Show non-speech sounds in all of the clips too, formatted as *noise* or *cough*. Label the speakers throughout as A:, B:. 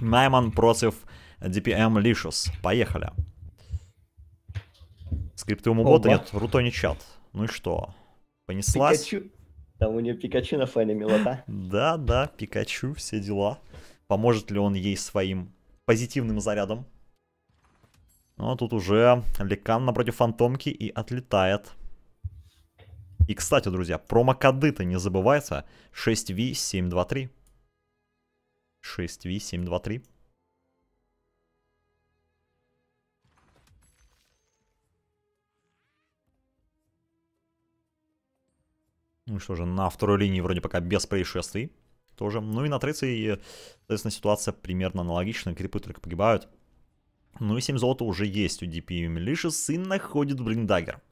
A: Найман против DPM эм Licious. Поехали. Скриптовому бота нет, руто не чат. Ну и что? Понеслась.
B: Пикачу. Там у нее Пикачу на фоне милота.
A: да, да, Пикачу, все дела. Поможет ли он ей своим позитивным зарядом? Ну, а тут уже Ликан напротив Фантомки и отлетает. И, кстати, друзья, промокоды-то не забывайте. 6V723. 6 v 723 Ну что же, на второй линии вроде пока без происшествий тоже. Ну и на третьей, соответственно, ситуация примерно аналогична. Крипы только погибают. Ну и 7 золота уже есть у DP Милишис Сын находит Блиндагер.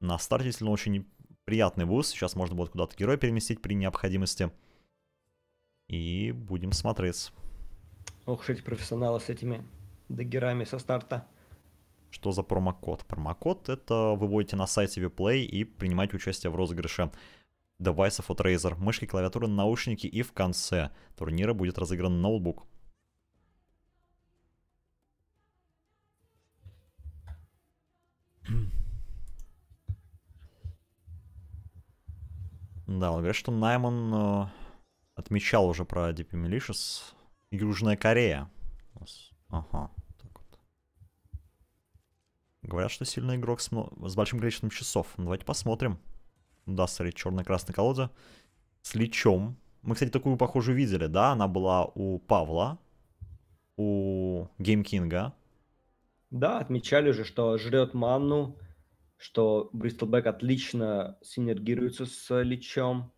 A: На старте, действительно, очень приятный буст. Сейчас можно будет куда-то героя переместить при необходимости. И будем смотреть.
B: Ох, эти профессионалы с этими дагерами со старта.
A: Что за промокод? Промокод это вы будете на сайте Виплей и принимать участие в розыгрыше девайсов от Razer, мышки, клавиатуры, наушники и в конце турнира будет разыгран ноутбук. *clears throat* Да, он говорит, что Найман э, отмечал уже про DP Militias. Южная Корея. Ага. Так вот. Говорят, что сильный игрок с, с большим количеством часов. Ну, давайте посмотрим. Да, смотри, черно-красная колода. С лечом. Мы, кстати, такую похожую видели, да? Она была у Павла, у Геймкинга.
B: Да, отмечали уже, что жрет манну, что Бристлбэк отлично синергируется с лечом.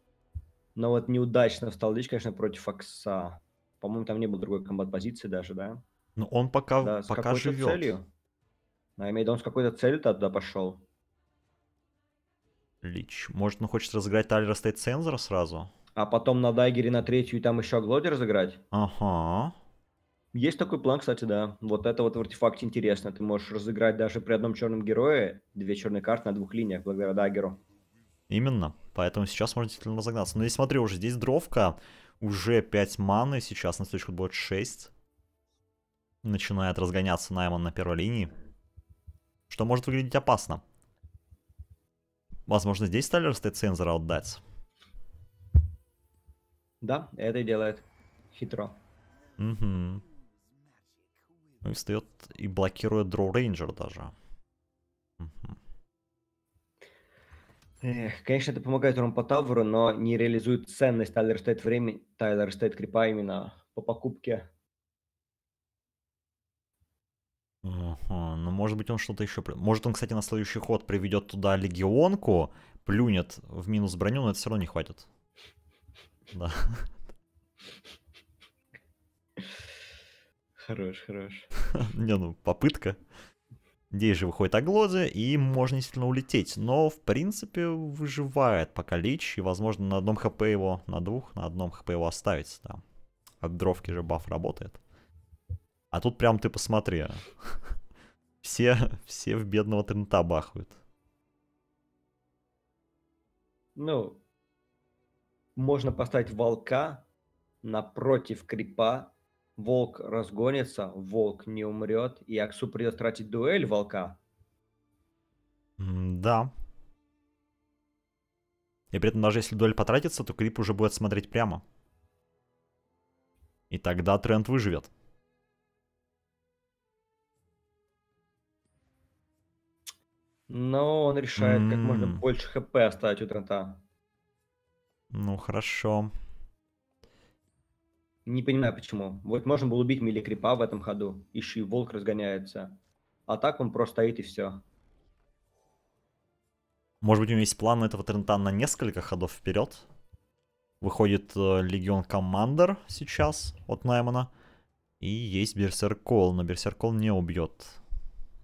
B: Но вот неудачно встал Лич, конечно, против Окса. По-моему, там не было другой комбат-позиции даже, да? Ну, он пока, да, пока с живет. целью. Ну, я имею в виду, он с какой-то целью тогда пошел.
A: Лич. Может, он хочет разыграть Тайлера Стейт
B: Сензора сразу? А потом на Дайгере на третью и там еще Глодер разыграть?
A: Ага.
B: Есть такой план, кстати, да. Вот это вот в артефакте интересно. Ты можешь разыграть даже при одном черном герое две черные карты на двух линиях благодаря Даггеру.
A: Именно. Поэтому сейчас можно действительно разогнаться. Но я смотрю, уже здесь дровка. Уже 5 маны. Сейчас на следующий будет 6. Начинает разгоняться Найман на первой линии. Что может выглядеть опасно. Возможно, здесь Сталлер стоит сензора отдать.
B: Да, это и делает. Хитро.
A: Угу. Ну и встает и блокирует Дроу Рейнджер даже. Угу.
B: Эх, конечно, это помогает Тавру, но не реализует ценность Тайлер Стейт времени, Тайлер Стейт крипа именно по покупке.
A: Ага, ну может быть он что-то еще... Может он, кстати, на следующий ход приведет туда легионку, плюнет в минус броню, но это все равно не хватит. Да.
B: Хорош, хорош.
A: *laughs* Не, ну попытка. Здесь же выходит оглозы, и можно действительно улететь. Но, в принципе, выживает пока Лич, и, возможно, на одном хп его, на двух, на одном хп его оставить. Да. От дровки же баф работает. А тут прям ты посмотри. *laughs* Все, все в бедного трента бахают.
B: Ну, можно поставить волка напротив крипа волк разгонится, волк не умрет, и Аксу придется тратить дуэль волка.
A: Да. И при этом даже если дуэль потратится, то Крип уже будет смотреть прямо. И тогда тренд выживет. Но он решает, как можно
B: больше хп оставить у Трента.
A: Ну, Хорошо.
B: Не понимаю, почему. Вот можно было убить мили крипа в этом ходу. Еще и волк разгоняется. А так он просто стоит и все.
A: Может быть, у него есть план этого Трентана на несколько ходов вперед? Выходит э, Легион Командер сейчас от Наймана. И есть Берсерк Кол, но Берсерк Кол не убьет.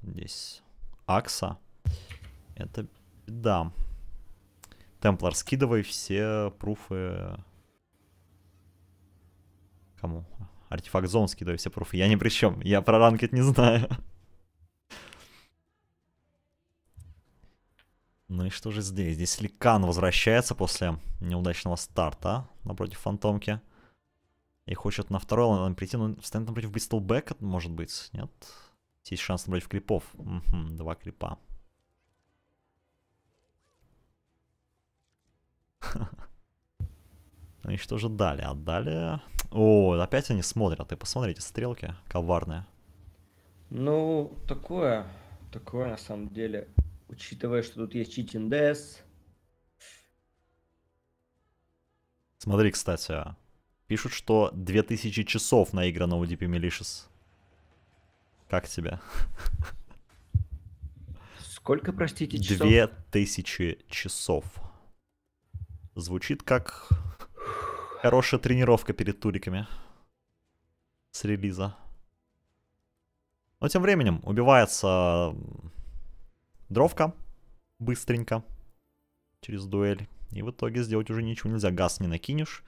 A: Здесь Акса. Это да. Темплар, скидывай все пруфы Кому? Артефакт зон скидывай все пруфы. Я ни при чем. Я про ранкет не знаю. Ну и что же здесь? Здесь Ликан возвращается после неудачного старта напротив Фантомки. И хочет на второй лан прийти, но встанет напротив Бристлбека, может быть, нет? Есть шанс напротив крипов. Угу, два крипа. *laughs* Уничтожить ну далее. А далее... О, опять они смотрят. И посмотрите, стрелки коварные.
B: Ну, такое. Такое, на самом деле. Учитывая, что тут есть читин ДС.
A: Смотри, кстати. Пишут, что 2000 часов наиграно у DP Militias. Как тебе?
B: Сколько, простите, часов?
A: 2000 часов. Звучит как Хорошая тренировка перед туриками. С релиза. Но тем временем убивается дровка быстренько через дуэль. И в итоге сделать уже ничего нельзя. Газ не накинешь.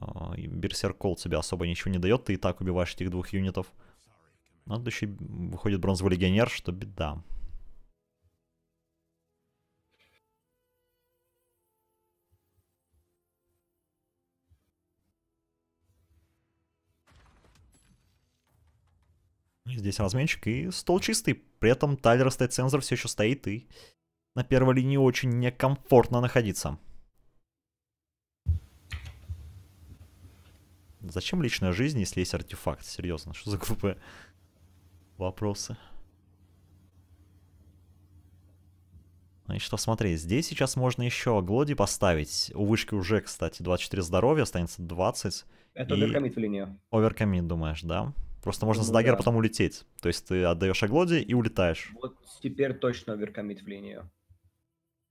A: А, кол тебе особо ничего не дает. Ты и так убиваешь этих двух юнитов. Надо еще выходит бронзовый легионер, что беда. здесь разменщик, и стол чистый. При этом Тайлер Стейт-сенсор все еще стоит, и на первой линии очень некомфортно находиться. Зачем личная жизнь, если есть артефакт? Серьезно, что за глупые вопросы? Значит, что смотреть. Здесь сейчас можно еще Глоди поставить. У вышки уже, кстати, 24 здоровья, останется 20. Это и... оверкомит в линию. Оверкомит, думаешь, да? Просто можно ну, с дагер да. потом улететь. То есть ты отдаешь аглоди и улетаешь.
B: Вот теперь точно оверкомит в линию.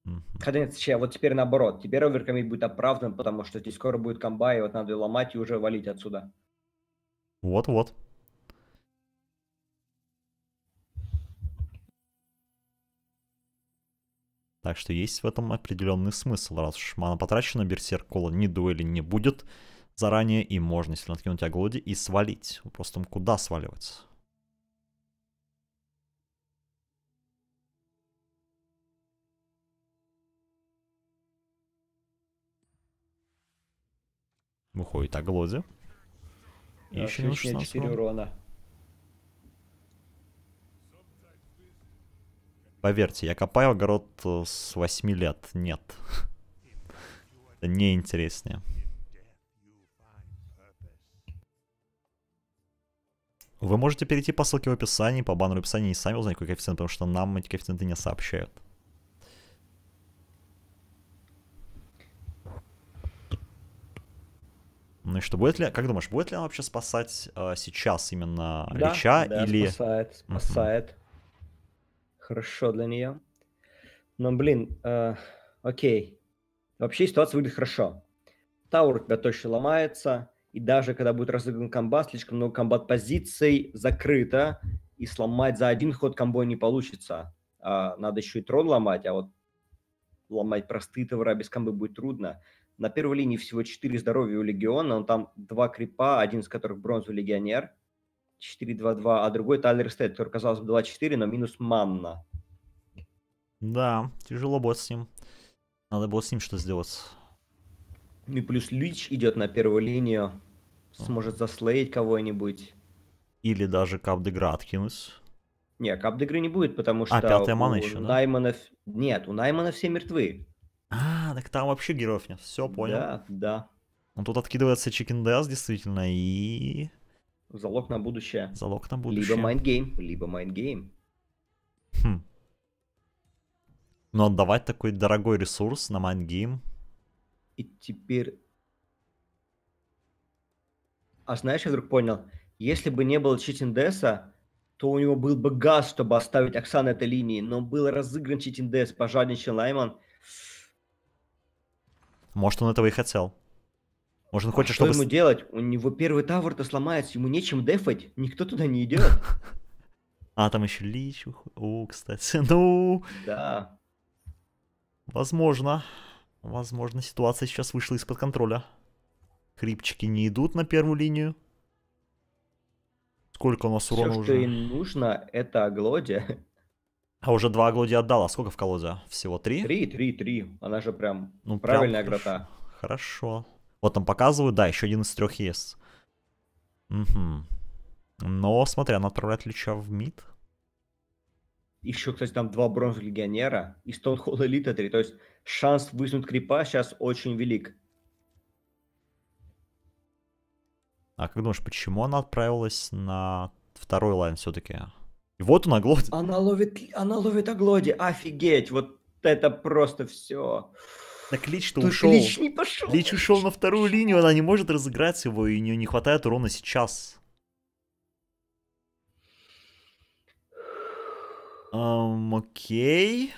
B: Mm-hmm. Хотя нет, сейчас, вот теперь наоборот. Теперь оверкомит будет оправдан, потому что здесь скоро будет комбай, и вот надо ломать и уже валить отсюда.
A: Вот-вот. Так что есть в этом определенный смысл. Раз уж мана потрачена, берсерк кола ни дуэли не будет заранее, и можно, если накинуть оглоди, и свалить. Вопрос в том, куда сваливать. Выходит оглоди. И еще минус 16 4 урона. Поверьте, я копаю огород э, с 8 лет. Нет. *laughs* Это неинтереснее. интереснее. Вы можете перейти по ссылке в описании, по баннеру в описании и сами узнать, какой коэффициент, потому что нам эти коэффициенты не сообщают. Ну и что, будет ли, как думаешь, будет ли она вообще спасать э, сейчас именно да, Лича да, или... спасает, спасает.
B: Mm-hmm.
A: Хорошо для
B: нее. Но, блин, э, окей. Вообще ситуация выглядит хорошо. Таур тебя точно ломается, и даже когда будет разыгран комбат, слишком много комбат-позиций закрыто, и сломать за один ход комбо не получится. А, надо еще и трон ломать, а вот ломать простые товары без комбы будет трудно. На первой линии всего 4 здоровья у Легиона, он там два крипа, один из которых бронзовый легионер, 4-2-2, а другой Тайлер Стейт, который, казалось бы, 2-4, но минус манна.
A: Да, тяжело будет с ним. Надо было с ним что сделать.
B: Ну и плюс Лич идет на первую линию, сможет заслеить кого-нибудь.
A: Или даже Капдеградхинс.
B: Не, Капдегры не будет, потому а, что а, пятая мана еще, да? Найманов... Нет, у Наймана все мертвы. А, так там вообще героев нет, все понял. Да, да.
A: Он ну, тут откидывается Chicken Death, действительно, и...
B: Залог на будущее. Залог на будущее. Либо майндгейм, либо майндгейм.
A: Хм. Но ну, отдавать такой дорогой ресурс на майндгейм и теперь...
B: А знаешь, я вдруг понял, если бы не было Читиндеса, то у него был бы газ, чтобы оставить Оксану этой линии, но был разыгран Читиндес, пожадничал Лайман.
A: Может, он этого и хотел. Может, он а хочет, а чтобы... Что ему
B: делать? У него первый тавр-то сломается, ему нечем дефать, никто туда не идет. *laughs*
A: А, там еще Лич. О, кстати, *laughs* ну... Да. Возможно. Возможно, ситуация сейчас вышла из-под контроля. Хрипчики не идут на первую линию. Сколько у нас урона Все, уже? что им
B: нужно, это Глоди.
A: А уже два Глоди отдала. Сколько в колоде? Всего три? Три,
B: три, три. Она же прям ну, правильная прям грота.
A: Хорошо. Вот там показывают, да, еще один из трех есть. Угу. Но, смотри, она отправляет Лича в мид.
B: Еще, кстати, там два бронзовых легионера и Стоунхолл Элита 3. То есть шанс выснуть крипа сейчас очень велик.
A: А как думаешь, почему она отправилась на второй лайн все-таки? И вот он оглодит. Она ловит, она ловит оглоди,
B: офигеть, вот это просто все. Так Лич-то
A: ушел. Лич не пошел. Лич ушел на вторую линию, она не может разыграть его, и у нее не хватает урона сейчас. Эм, окей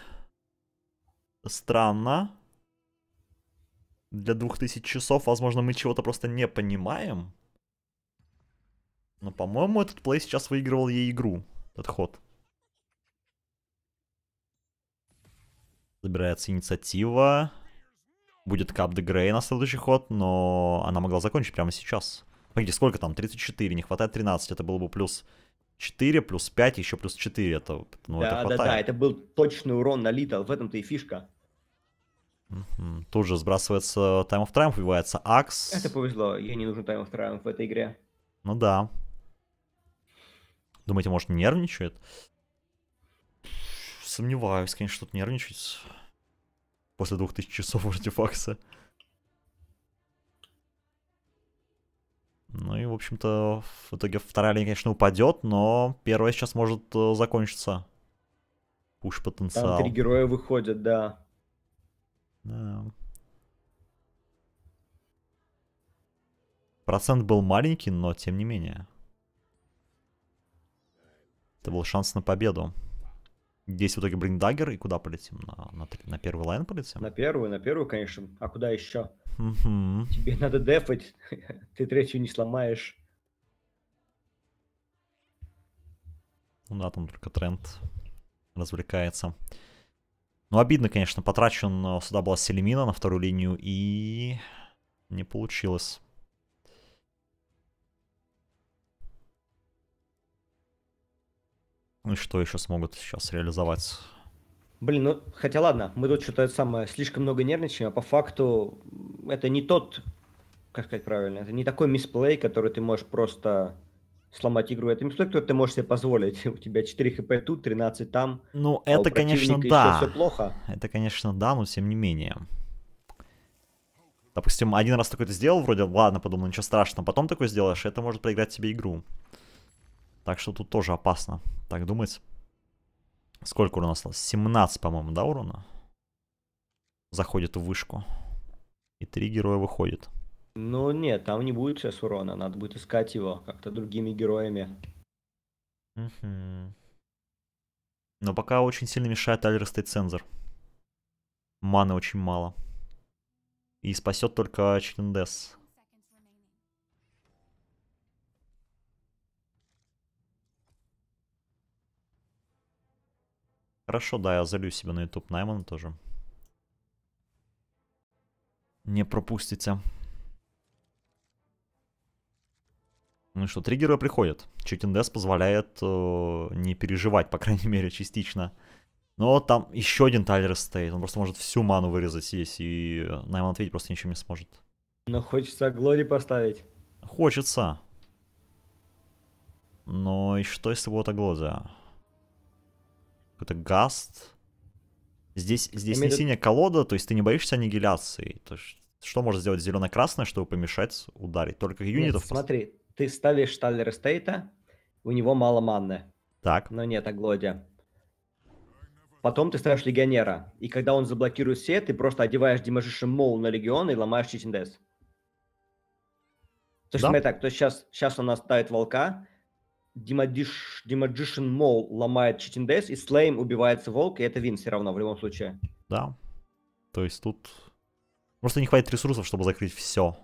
A: странно. Для 2000 часов, возможно, мы чего-то просто не понимаем. Но, по-моему, этот плей сейчас выигрывал ей игру. Этот ход. Забирается инициатива. Будет кап Грей на следующий ход, но она могла закончить прямо сейчас. Смотрите, сколько там? 34, не хватает 13. Это было бы плюс 4 плюс 5, еще плюс 4. Это, ну, да, это хватает. да, да, да
B: это был точный урон на Литл, в этом-то и фишка.
A: Угу. Тут же сбрасывается Time of Triumph, убивается Акс. Это
B: повезло, ей не нужен Time of Triumph в этой игре.
A: Ну да. Думаете, может, нервничает? Сомневаюсь, конечно, что-то нервничать. После 2000 часов против Акса. Ну и, в общем-то, в итоге вторая линия, конечно, упадет, но первая сейчас может э, закончиться. Пуш потенциал. Там три
B: героя выходят, да.
A: Да. Процент был маленький, но тем не менее. Это был шанс на победу. Здесь в итоге Бриндагер, и куда полетим? На, на, на первый лайн полетим? На
B: первую, на первую, конечно. А куда еще?
A: Тебе
B: надо дефать, *laughs* ты третью не сломаешь.
A: Ну да, там только тренд развлекается. Ну, обидно, конечно, потрачен. Э, сюда была Селемина на вторую линию, и не получилось. Ну и что еще смогут сейчас реализовать?
B: Блин, ну хотя ладно, мы тут что-то самое слишком много нервничаем, а по факту это не тот, как сказать правильно, это не такой мисплей, который ты можешь просто сломать игру. Это мисплей, который ты можешь себе позволить. *laughs* У тебя 4 хп тут, 13 там. Ну а это, конечно, да. Все плохо.
A: Это, конечно, да, но тем не менее. Допустим, один раз такой ты сделал, вроде, ладно, подумал, ничего страшного, потом такой сделаешь, это может проиграть тебе игру. Так что тут тоже опасно так думать. Сколько у нас? 17, по-моему, да, урона? Заходит в вышку. И три героя выходит.
B: Ну нет, там не будет сейчас урона. Надо будет искать его как-то другими героями.
A: Угу. Но пока очень сильно мешает алерстый цензор. Маны очень мало. И спасет только Чилиндес. Хорошо, да, я залью себе на YouTube Наймана тоже. Не пропустите. Ну что, три героя приходят. Читиндес позволяет э, не переживать, по крайней *laughs* мере, частично. Но там еще один Тайлер стоит. Он просто может всю ману вырезать здесь, и Найман ответить просто ничего не сможет.
B: Но хочется Глори поставить.
A: Хочется. Но и что, если будет Аглозия? какой-то гаст. Здесь, здесь не синяя колода, то есть ты не боишься аннигиляции. То есть, что может сделать зелено-красное, чтобы помешать ударить? Только юнитов... Нет, смотри,
B: ты ставишь Штайлер Стейта, у него мало манны. Так. Но нет Аглодия. Потом ты ставишь легионера, и когда он заблокирует все, ты просто одеваешь Димажишем Мол на легион и ломаешь Читиндес. То есть, да? смотри так, то есть сейчас, сейчас он нас ставит волка, Демодиш, Демоджишн Мол ломает Читиндес, и Слейм убивается Волк, и это вин все равно в любом случае.
A: Да. То есть тут просто не хватит ресурсов, чтобы закрыть все.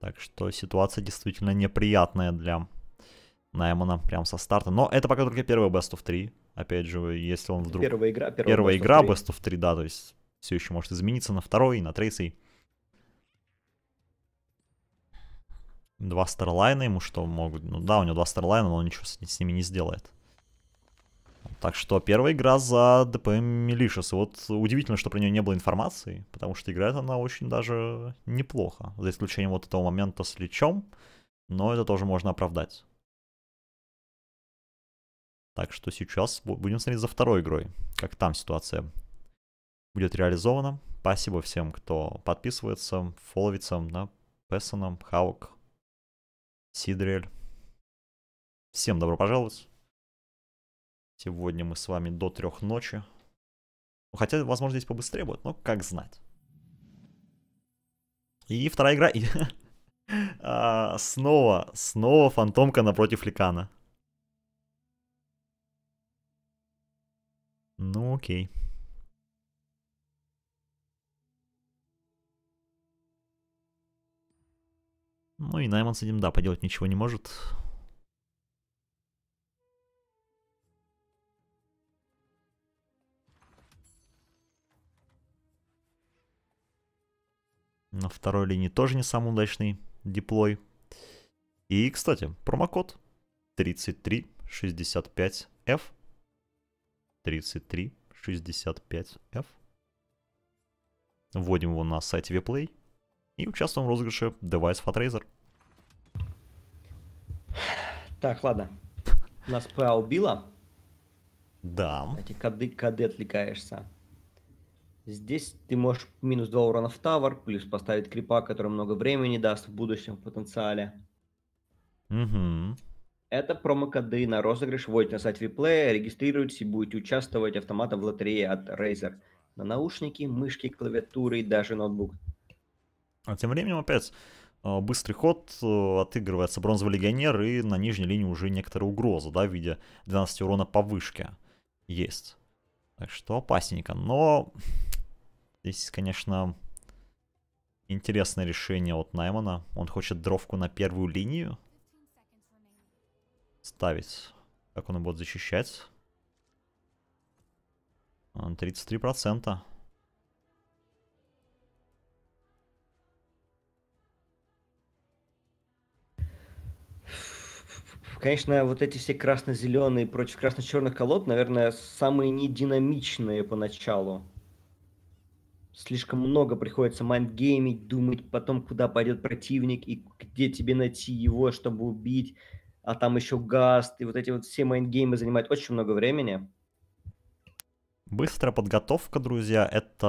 A: Так что ситуация действительно неприятная для Наймана прям со старта. Но это пока только первый Best of 3. Опять же, если он вдруг... Первая игра, первая, первая best игра of Best of 3, да, то есть все еще может измениться на второй, на третий. Два старлайна ему что могут? Ну да, у него два старлайна, но он ничего с, с ними не сделает. Так что первая игра за ДПМ Милишес. вот удивительно, что про нее не было информации, потому что играет она очень даже неплохо. За исключением вот этого момента с Личом, но это тоже можно оправдать. Так что сейчас будем смотреть за второй игрой, как там ситуация будет реализована. Спасибо всем, кто подписывается, фоловится на Пессоном, Хаук, Сидрель, Всем добро пожаловать. Сегодня мы с вами до трех ночи. Ну, хотя, возможно, здесь побыстрее будет, но как знать. И вторая игра. *laughs* А, снова, снова фантомка напротив ликана. Ну окей. Ну и Найман с этим, да, поделать ничего не может. На второй линии тоже не самый удачный диплой. И, кстати, промокод 3365F. 3365F. Вводим его на сайте WePlay и участвуем в розыгрыше девайс Fatrazer.
B: Так, ладно. Нас ПА убило. Да. Эти коды, коды отвлекаешься. Здесь ты можешь минус 2 урона в тавер, плюс поставить крипа, который много времени даст в будущем в потенциале.
A: Угу.
B: Это промокоды на розыгрыш. Вводите на сайт Виплея, регистрируйтесь и будете участвовать автоматом в лотерее от Razer. На наушники, мышки, клавиатуры и даже ноутбук.
A: А тем временем опять э, быстрый ход, э, отыгрывается бронзовый легионер, и на нижней линии уже некоторая угроза, да, в виде 12 урона по вышке есть. Так что опасненько, но здесь, конечно, интересное решение от Наймана. Он хочет дровку на первую линию ставить. Как он будет защищать? 33%. Э,
B: Конечно, вот эти все красно-зеленые против красно-черных колод, наверное, самые нединамичные поначалу. Слишком много приходится майндгеймить, думать потом, куда пойдет противник и где тебе найти его, чтобы убить. А там еще гаст, и вот эти вот все майндгеймы занимают очень много времени.
A: Быстрая подготовка, друзья, это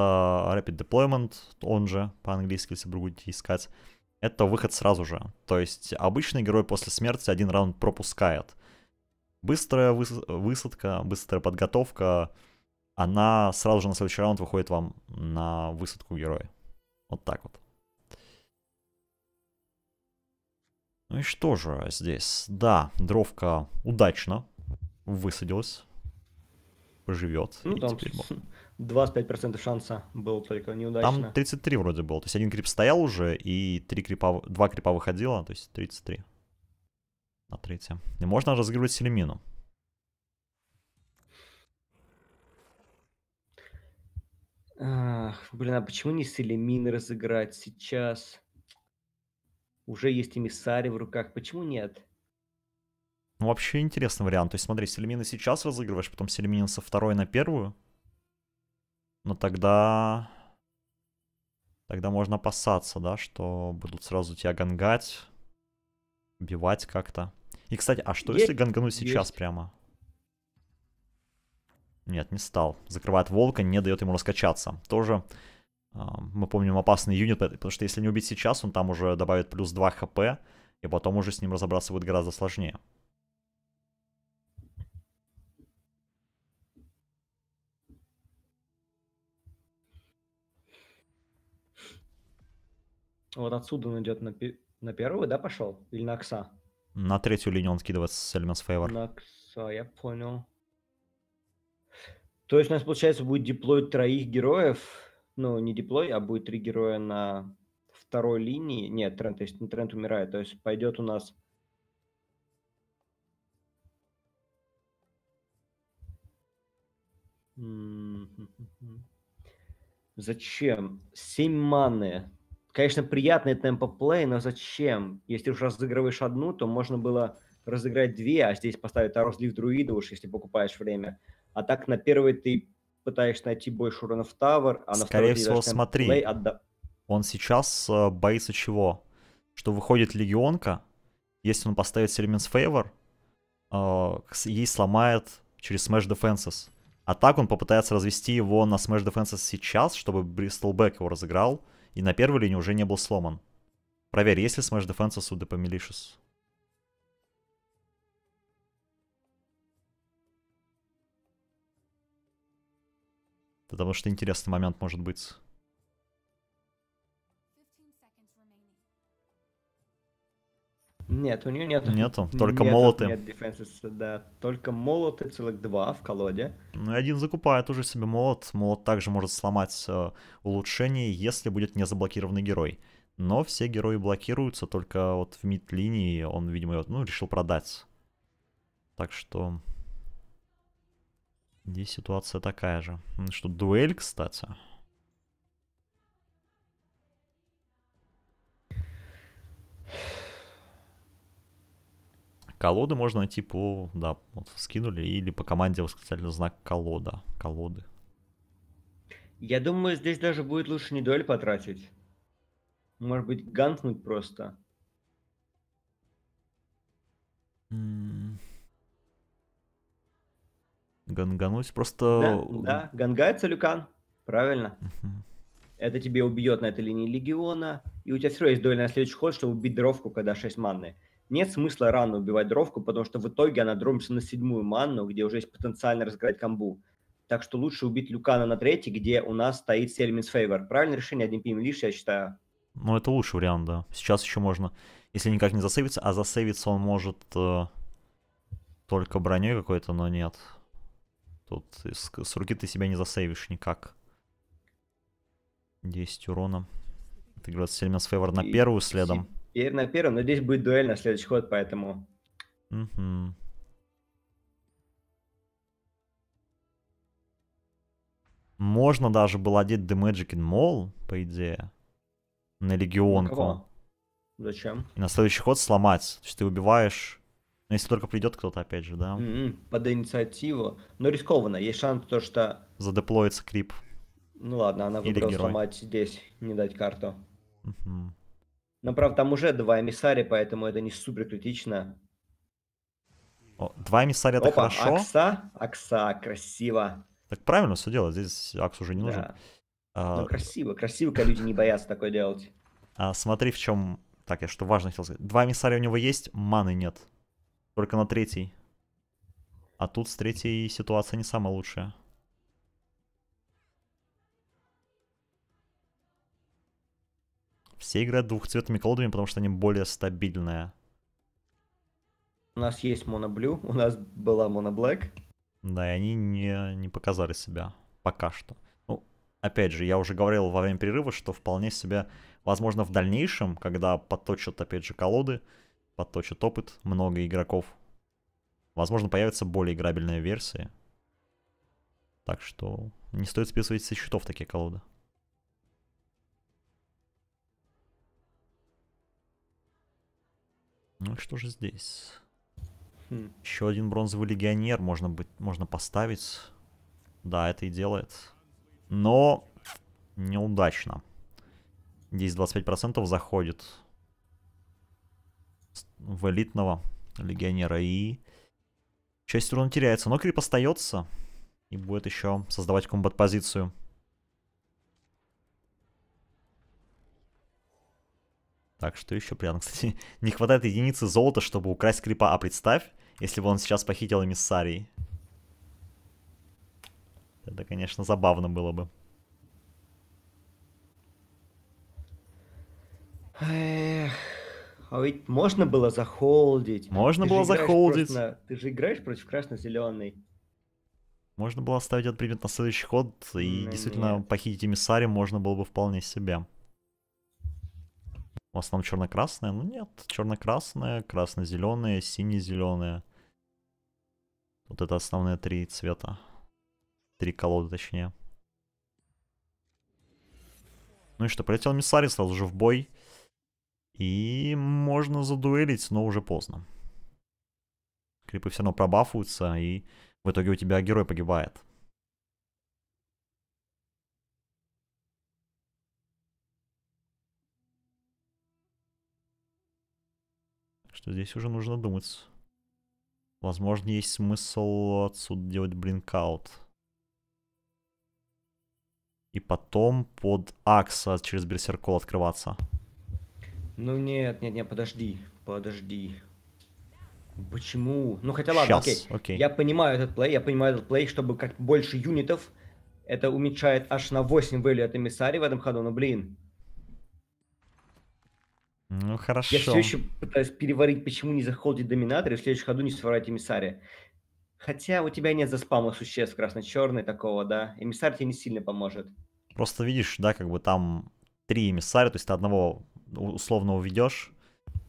A: Rapid Deployment, он же по-английски, если будете искать это выход сразу же. То есть обычный герой после смерти один раунд пропускает. Быстрая высадка, быстрая подготовка, она сразу же на следующий раунд выходит вам на высадку героя. Вот так вот. Ну и что же здесь? Да, дровка удачно высадилась. Поживет. Ну, там теперь... *laughs*
B: 25% шанса был только неудачно. Там
A: 33 вроде было. То есть один крип стоял уже, и три крипа, два крипа выходило, то есть 33 на третье. И можно разыгрывать Селемину.
B: Ах, блин, а почему не Селемин разыграть сейчас? Уже есть эмиссари в руках, почему нет?
A: Ну, вообще интересный вариант. То есть, смотри, Селемина сейчас разыгрываешь, потом Селеминин со второй на первую, но тогда... Тогда можно опасаться, да, что будут сразу тебя гангать, убивать как-то. И, кстати, а что есть, если гангану сейчас есть. прямо? Нет, не стал. Закрывает волка, не дает ему раскачаться. Тоже э, мы помним опасный юнит, потому что если не убить сейчас, он там уже добавит плюс 2 хп, и потом уже с ним разобраться будет гораздо сложнее.
B: Вот отсюда он идет на, пи... на первую, да, пошел? Или на Кса?
A: На третью линию он скидывает с Elements Favor.
B: На Кса, я понял. То есть у нас, получается, будет диплой троих героев. Ну, не диплой, а будет три героя на второй линии. Нет, тренд, то есть тренд умирает. То есть пойдет у нас... Зачем? 7 маны. Конечно, приятный темпо плей, но зачем? Если уж разыгрываешь одну, то можно было разыграть две, а здесь поставить разлив друида уж, если покупаешь время. А так на первый ты пытаешься найти больше урона в тавер, а на Скорее всего, смотри, плей отда...
A: он сейчас э, боится чего? Что выходит легионка, если он поставит Сельминс э, Фейвор, ей сломает через Smash Defenses. А так он попытается развести его на Smash Defenses сейчас, чтобы Бристолбек его разыграл, и на первой линии уже не был сломан. Проверь, есть ли Smash Defenses у Депо Milicious. Потому что интересный момент может быть.
B: Нет, у нее нет. Нету, только нет, молоты. Нет, defenses, да. Только молоты целых два в колоде.
A: Ну и один закупает уже себе молот. Молот также может сломать э, улучшение, если будет не заблокированный герой. Но все герои блокируются, только вот в мид-линии он, видимо, ну, решил продать. Так что... Здесь ситуация такая же. Что дуэль, кстати. Колоды можно найти по... Да, вот скинули. Или по команде восклицательный знак колода. Колоды.
B: Я думаю, здесь даже будет лучше не дуэль потратить. Может быть, ганкнуть просто.
A: Mm. Гангануть просто... Да,
B: да. гангается Люкан. Правильно. Это тебе убьет на этой линии Легиона. И у тебя все равно есть дуэль на следующий ход, чтобы убить дровку, когда 6 манны нет смысла рано убивать дровку, потому что в итоге она дромится на седьмую манну, где уже есть потенциально разыграть камбу. Так что лучше убить Люкана на третьей, где у нас стоит Сельминс Фейвор. Правильное решение, один пим эм лишь, я считаю.
A: Ну, это лучший вариант, да. Сейчас еще можно, если никак не засейвится, а засейвится он может э, только броней какой-то, но нет. Тут с, с руки ты себя не засейвишь никак. 10 урона. Ты Отыгрывается Сельминс Фейвор на И... первую следом.
B: Я на первом, но здесь будет дуэль на следующий ход, поэтому...
A: Угу. Можно даже было одеть The Magic in Mall, по идее, на легионку. Зачем? И на следующий ход сломать. То есть ты убиваешь... Ну, если только придет кто-то, опять же, да?
B: Mm-hmm. Под инициативу. Но рискованно. Есть шанс, то, что...
A: Задеплоится крип.
B: Ну ладно, она выбрала сломать здесь, не дать карту. Угу. Но, правда, там уже два эмиссари, поэтому это не супер критично.
A: О, два эмиссария это хорошо.
B: Акса, Акса, красиво.
A: Так правильно все дело, здесь Акс уже не нужен. Да. А... Ну,
B: красиво, красиво, когда люди не боятся такое делать.
A: А, смотри, в чем... Так, я что важно хотел сказать. Два эмиссария у него есть, маны нет. Только на третий. А тут с третьей ситуация не самая лучшая. Все играют двухцветными колодами, потому что они более стабильные.
B: У нас есть моноблю, у нас была моноблэк.
A: Да, и они не, не показали себя пока что. Ну, опять же, я уже говорил во время перерыва, что вполне себе, возможно, в дальнейшем, когда подточат, опять же, колоды, подточат опыт много игроков, возможно, появятся более играбельные версии. Так что не стоит списывать со счетов такие колоды. Ну что же здесь? Хм. Еще один бронзовый легионер можно, быть, можно поставить. Да, это и делает. Но неудачно. Здесь 25% заходит в элитного легионера. И часть урона теряется. Но крип остается. И будет еще создавать комбат-позицию. Так, что еще приятно? Кстати, *laughs* не хватает единицы золота, чтобы украсть крипа. А представь, если бы он сейчас похитил эмиссарий. Это, конечно, забавно было бы. Эх, а ведь можно было захолдить. Можно ты было захолдить. Просто,
B: ты же играешь против красно-зеленой.
A: Можно было оставить этот предмет на следующий ход, и ну, действительно нет. похитить эмиссария можно было бы вполне себе. В основном черно-красное. Ну нет, черно-красное, красно-зеленое, сине-зеленое. Вот это основные три цвета. Три колоды, точнее. Ну и что, прилетел Миссари сразу же в бой. И можно задуэлить, но уже поздно. Крипы все равно пробафуются, и в итоге у тебя герой погибает. что здесь уже нужно думать. Возможно, есть смысл отсюда делать блинкаут. И потом под Акса через Берсеркол открываться.
B: Ну нет, нет, нет, подожди, подожди. Почему? Ну хотя ладно, Сейчас, окей. окей. Я понимаю этот плей, я понимаю этот плей, чтобы как больше юнитов. Это уменьшает аж на 8 value от эмиссари в этом ходу, но блин.
A: Ну, хорошо. Я все еще
B: пытаюсь переварить, почему не заходит доминатор и в следующем ходу не своровать эмиссария. Хотя у тебя нет заспамных существ красно-черный такого, да. Эмиссар тебе не сильно поможет.
A: Просто видишь, да, как бы там три эмиссаря, то есть ты одного условно уведешь,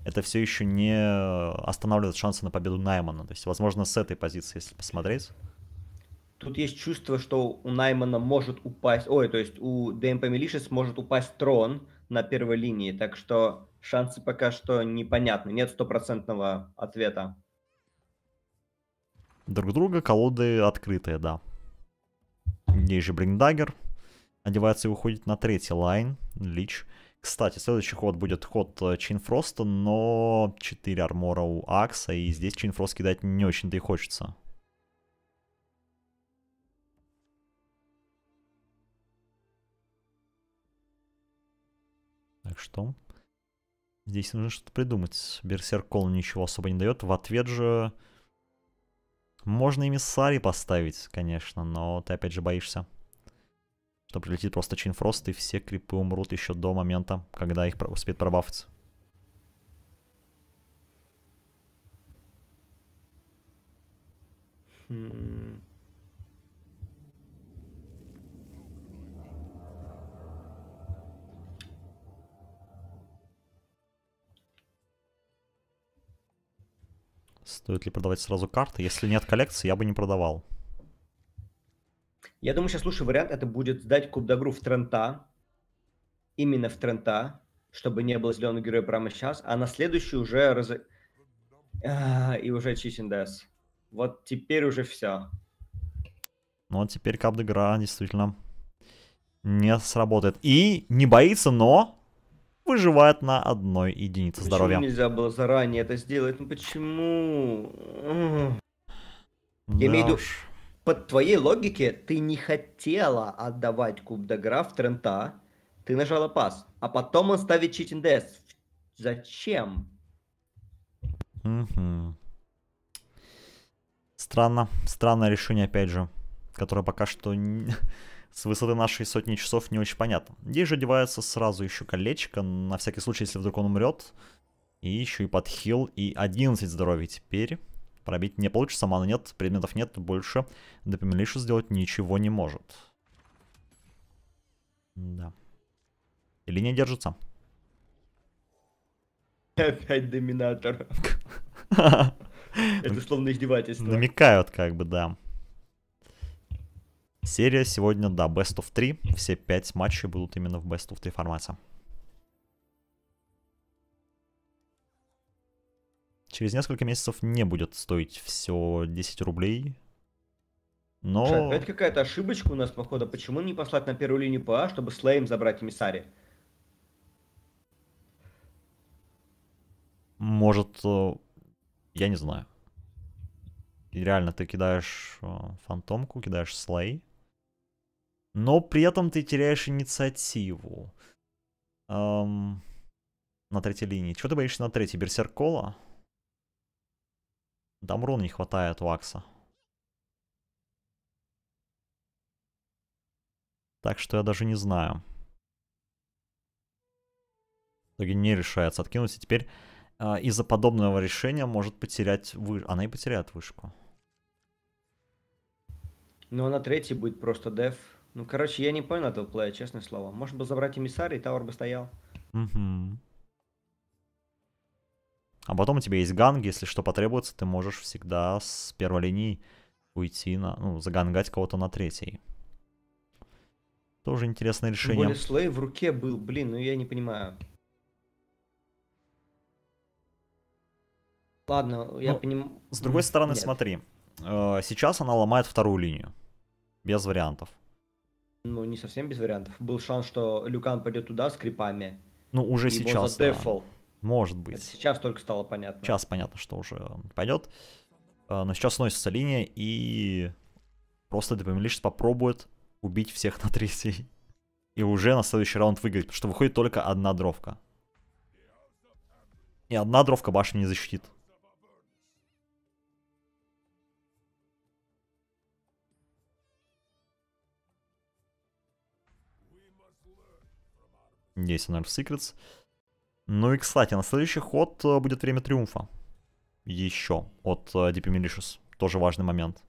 A: это все еще не останавливает шансы на победу Наймана. То есть, возможно, с этой позиции, если посмотреть.
B: Тут есть чувство, что у Наймана может упасть, ой, то есть у ДМП Милишес может упасть трон на первой линии, так что шансы пока что непонятны. Нет стопроцентного ответа.
A: Друг друга колоды открытые, да. Здесь же Бриндагер. Одевается и уходит на третий лайн. Лич. Кстати, следующий ход будет ход э, Чинфроста, но 4 армора у Акса, и здесь Чинфрост кидать не очень-то и хочется. Так что Здесь нужно что-то придумать. Берсерк Кол ничего особо не дает. В ответ же... Можно и Миссари поставить, конечно, но ты опять же боишься, что прилетит просто Чинфрост, и все крипы умрут еще до момента, когда их успеет пробавиться. Hmm. Хм. Стоит ли продавать сразу карты? Если нет коллекции, я бы не продавал.
B: Я думаю, сейчас лучший вариант это будет сдать кубдогру в Трента. Именно в Трента, чтобы не было зеленого героя прямо сейчас. А на следующий уже раз... А, и уже Чисиндес. Вот теперь уже все.
A: Ну, а теперь капдегра действительно не сработает. И не боится, но выживает на одной единице почему здоровья.
B: нельзя было заранее это сделать? Ну почему? Да Я имею в виду, по твоей логике, ты не хотела отдавать куб Дагра в Трента, ты нажала пас, а потом он ставит чит НДС. Зачем?
A: Угу. Странно. Странное решение, опять же, которое пока что... *laughs* с высоты нашей сотни часов не очень понятно. Здесь же одевается сразу еще колечко, на всякий случай, если вдруг он умрет. И еще и под хил, и 11 здоровья теперь. Пробить не получится, мана нет, предметов нет, больше Депимилишу сделать ничего не может. Да. Или не держится.
B: *laughs* Опять доминатор. *laughs* Это словно издевательство.
A: Намекают как бы, да. Серия сегодня, да, Best of 3. Все пять матчей будут именно в Best of 3 формате. Через несколько месяцев не будет стоить все 10 рублей. Но... Слушай, опять
B: какая-то ошибочка у нас, походу. Почему не послать на первую линию ПА, чтобы Слейм забрать эмиссари?
A: Может, э, я не знаю. реально ты кидаешь э, фантомку, кидаешь слей, но при этом ты теряешь инициативу. Эм, на третьей линии. Чего ты боишься на третьей? Берсеркола? Там урона не хватает у Акса. Так что я даже не знаю. В итоге не решается откинуться теперь э, из-за подобного решения может потерять вышку. Она и потеряет вышку.
B: Но ну, а на третьей будет просто деф. Ну, короче, я не понял этого плея, честное слово. Можно было забрать эмиссар, и Тауэр бы стоял.
A: Угу. А потом у тебя есть ганг, если что потребуется, ты можешь всегда с первой линии уйти на, ну, загангать кого-то на третьей. Тоже интересное решение. Тем более
B: слей в руке был, блин, ну я не понимаю. Ладно, я ну, понимаю. С другой стороны, Нет. смотри,
A: э, сейчас она ломает вторую линию. Без вариантов
B: ну, не совсем без вариантов. Был шанс, что Люкан пойдет туда с крипами. Ну, уже и сейчас, да. Может быть. Это сейчас только стало
A: понятно. Сейчас понятно, что уже он пойдет. А, но сейчас сносится линия, и просто Депомилиш попробует убить всех на третий. И уже на следующий раунд выиграть, потому что выходит только одна дровка. И одна дровка башню не защитит. 10 Honor в Secrets. Ну и, кстати, на следующий ход э, будет время Триумфа. Еще от э, DP Militious. Тоже важный момент.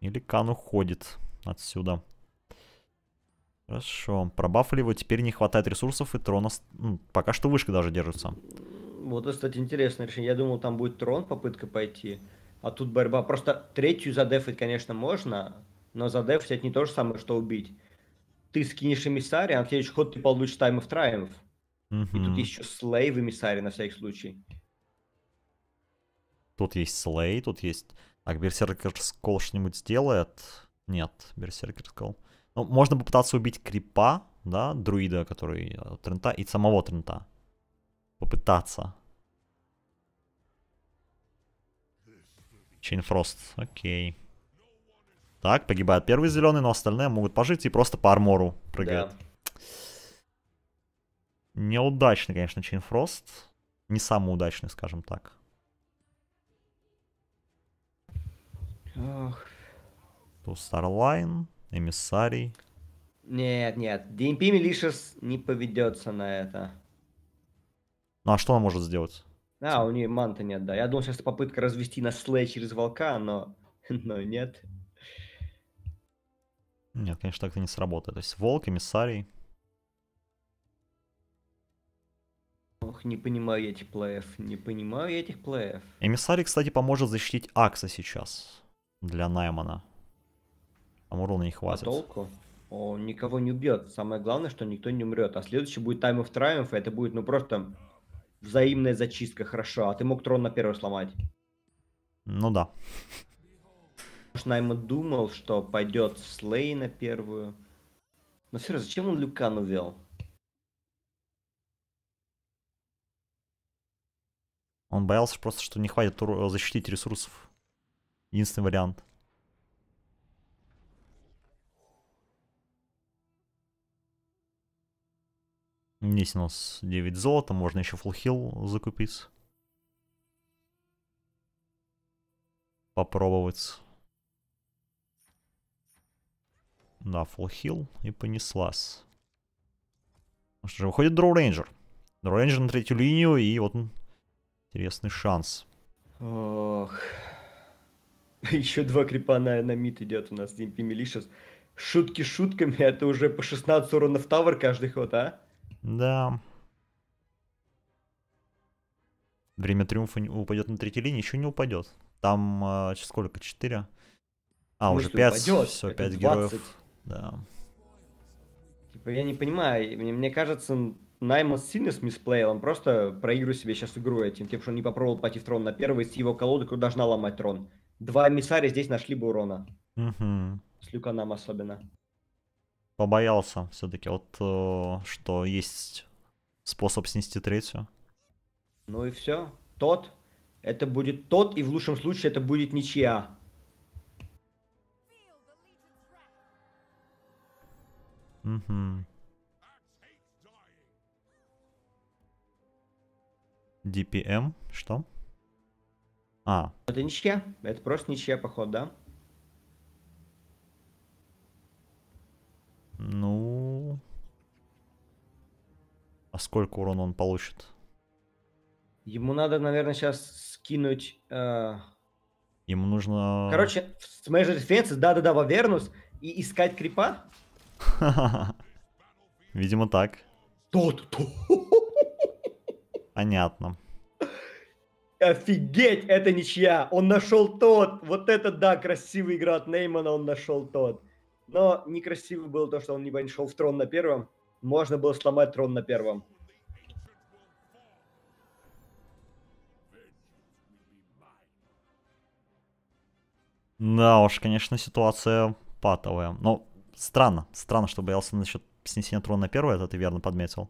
A: Или Кан уходит отсюда. Хорошо. Пробафли его теперь не хватает ресурсов, и трона... Ну, пока что вышка даже держится.
B: Вот это, кстати, интересное решение. Я думал, там будет трон, попытка пойти а тут борьба. Просто третью задефать, конечно, можно, но задефать это не то же самое, что убить. Ты скинешь эмиссария, а на следующий ход ты получишь таймов трайм. Угу. И тут еще слей в эмиссарии на всякий случай.
A: Тут есть слей, тут есть... А Берсеркер Скол что-нибудь сделает? Нет, Берсеркер Скол. Ну, можно попытаться убить Крипа, да, друида, который э, Трента, и самого Трента. Попытаться. Чейнфрост, окей. Так, погибает первый зеленый, но остальные могут пожить и просто по армору прыгают. Да. Неудачный, конечно, Чейнфрост. Не самый удачный, скажем так. Ох. Тут Старлайн, Эмиссарий.
B: Нет, нет, DMP эм Милишес не поведется на это.
A: Ну а что он может сделать?
B: А, у нее манта нет, да. Я думал, сейчас попытка развести на слэй через волка, но, *laughs* но
A: нет. Нет, конечно, так это не сработает. То есть волк, эмиссарий.
B: Ох, не понимаю я этих плеев, не понимаю я этих плеев.
A: Эмиссарий, кстати, поможет защитить Акса сейчас для Наймана. Там урона не а хватит. А
B: толку? Он никого не убьет. Самое главное, что никто не умрет. А следующий будет Time of Triumph, это будет, ну, просто Взаимная зачистка, хорошо. А ты мог трон на первый сломать. Ну да. Найман думал, что пойдет Слей на первую. Но все равно, зачем он Люкан увел?
A: Он боялся просто, что не хватит защитить ресурсов. Единственный вариант. Ниснус 9 золота, можно еще фулхил закупить. Попробовать. Да, фулхил и понеслась. Ну что же, выходит Дроу Рейнджер. Дроу Рейнджер на третью линию, и вот он. Интересный шанс.
B: Ох. *laughs* Еще два крипа на, на мид идет у нас, Димпи Милишес. Шутки шутками, это уже по 16 в тавр каждый ход, а?
A: Да. Время триумфа упадет на третьей линии, еще не упадет. Там э, сколько? 4? А, Может, а, ну, уже 5. Упадет, все, 5 героев. Да. Типа, я не
B: понимаю, мне, мне кажется, Наймос сильно с мисплеил, он просто проигрывает себе сейчас игру этим, тем, что он не попробовал пойти в трон на первый, с его колоды, которая должна ломать трон. Два миссаря здесь нашли бы урона. Угу. С Люканом особенно
A: побоялся все-таки, вот, э, что есть способ снести третью.
B: Ну и все. Тот. Это будет тот, и в лучшем случае это будет ничья.
A: Угу. DPM, что? А.
B: Это ничья, это просто ничья, походу, да?
A: Ну... А сколько урона он получит? Ему
B: надо, наверное, сейчас скинуть... Э...
A: Ему нужно... Короче,
B: с Major Defense, да-да-да, Вавернус, и искать крипа?
A: *laughs* Видимо, так. Тот, Понятно.
B: Офигеть, это ничья. Он нашел тот. Вот это да, красивая игра от Неймана, он нашел тот. Но некрасиво было то, что он не пошел в трон на первом. Можно было сломать трон на первом.
A: Да уж, конечно, ситуация патовая. Но ну, странно, странно, что боялся насчет снесения трона на первое, это ты верно подметил.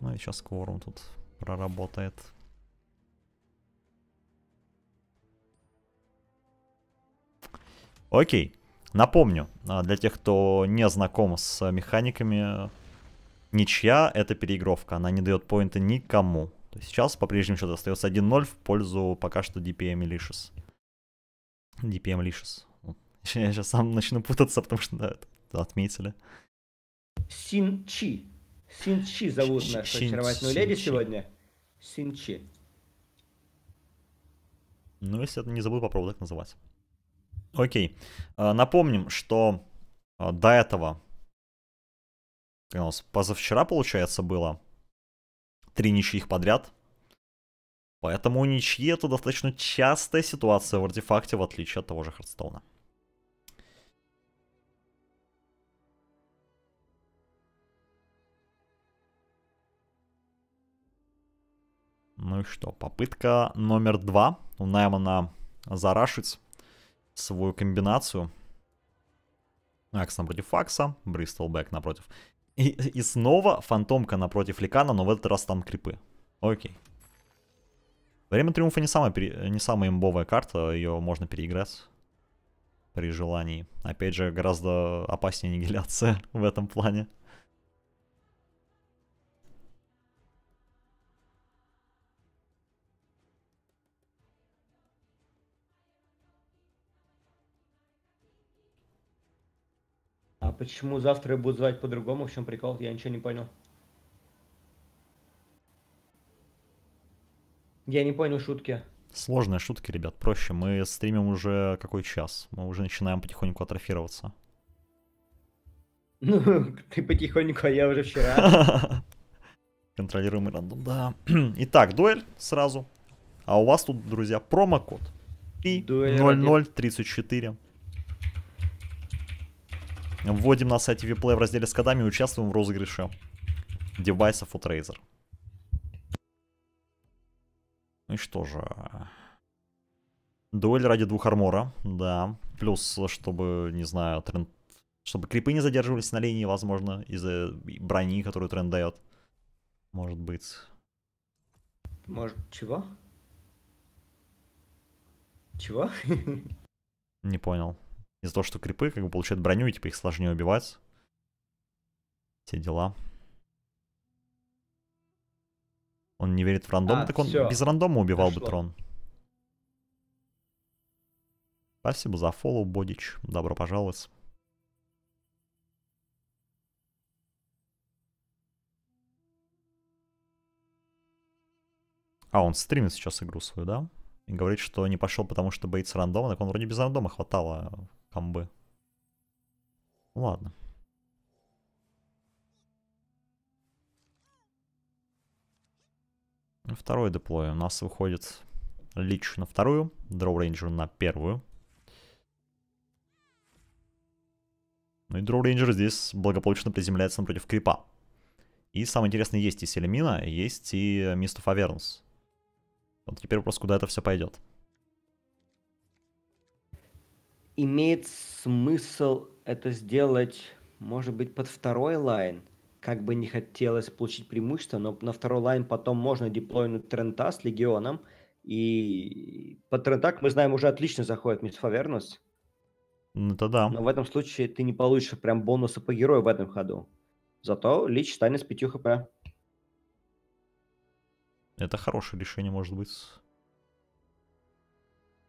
A: Ну и сейчас кворум тут проработает. Окей. Напомню, а, для тех, кто не знаком с механиками, ничья — это переигровка, она не дает поинта никому. То есть сейчас по-прежнему счет остается 1-0 в пользу пока что DPM и Licious. DPM Licious. *laughs* Я сейчас сам начну путаться, потому что да, это отметили.
B: Синчи. Синчи зовут нашу очаровательную леди сегодня.
A: Синчи. Ну, если это не забыл, попробую так называть. Окей. А, напомним, что а, до этого, у нас позавчера, получается, было три ничьих подряд. Поэтому ничьи это достаточно частая ситуация в артефакте, в отличие от того же Хардстоуна. Ну и что, попытка номер два у Наймана зарашить свою комбинацию. Акс напротив Факса, Бэк напротив. И, и снова Фантомка напротив Ликана, но в этот раз там крипы. Окей. Время Триумфа не самая, не самая имбовая карта, ее можно переиграть при желании. Опять же, гораздо опаснее аннигиляция *laughs* в этом плане.
B: почему завтра я буду звать по-другому? В чем прикол? Я ничего не понял. Я не понял шутки.
A: Сложные шутки, ребят, проще. Мы стримим уже какой час? Мы уже начинаем потихоньку атрофироваться. Ну, *laughs*
B: ты потихоньку, а я уже вчера.
A: *laughs* Контролируемый рандом, да. *clears throat* Итак, дуэль сразу. А у вас тут, друзья, промокод. И 0034. Вводим на сайте Виплей в разделе с кодами и участвуем в розыгрыше девайсов от Razer. И что же... Дуэль ради двух армора, да. Плюс, чтобы, не знаю, тренд... чтобы крипы не задерживались на линии, возможно, из-за брони, которую тренд дает. Может быть.
B: Может, чего? Чего? *laughs*
A: Не понял из-за того, что крипы как бы получают броню, и типа их сложнее убивать. Все дела. Он не верит в рандом, а, так он все. без рандома убивал Дошло. бы трон. Спасибо за фоллоу, Бодич. Добро пожаловать. А, он стримит сейчас игру свою, да? И говорит, что не пошел, потому что боится рандома, так он вроде без рандома хватало Амбы. Ладно. Ну, второй деплой. У нас выходит Лич на вторую, Дроу Рейнджер на первую. Ну и Дроу Рейнджер здесь благополучно приземляется напротив Крипа. И самое интересное, есть и Селемина, есть и Мистов Авернс. Вот теперь вопрос, куда это все пойдет
B: имеет смысл это сделать, может быть, под второй лайн. Как бы не хотелось получить преимущество, но на второй лайн потом можно деплойнуть Трента с Легионом. И по Трентак, мы знаем, уже отлично заходит Мисс Фавернус. Ну, это да. Но в этом случае ты не получишь прям бонуса по герою в этом ходу.
A: Зато Лич станет с 5 хп. Это хорошее решение, может быть.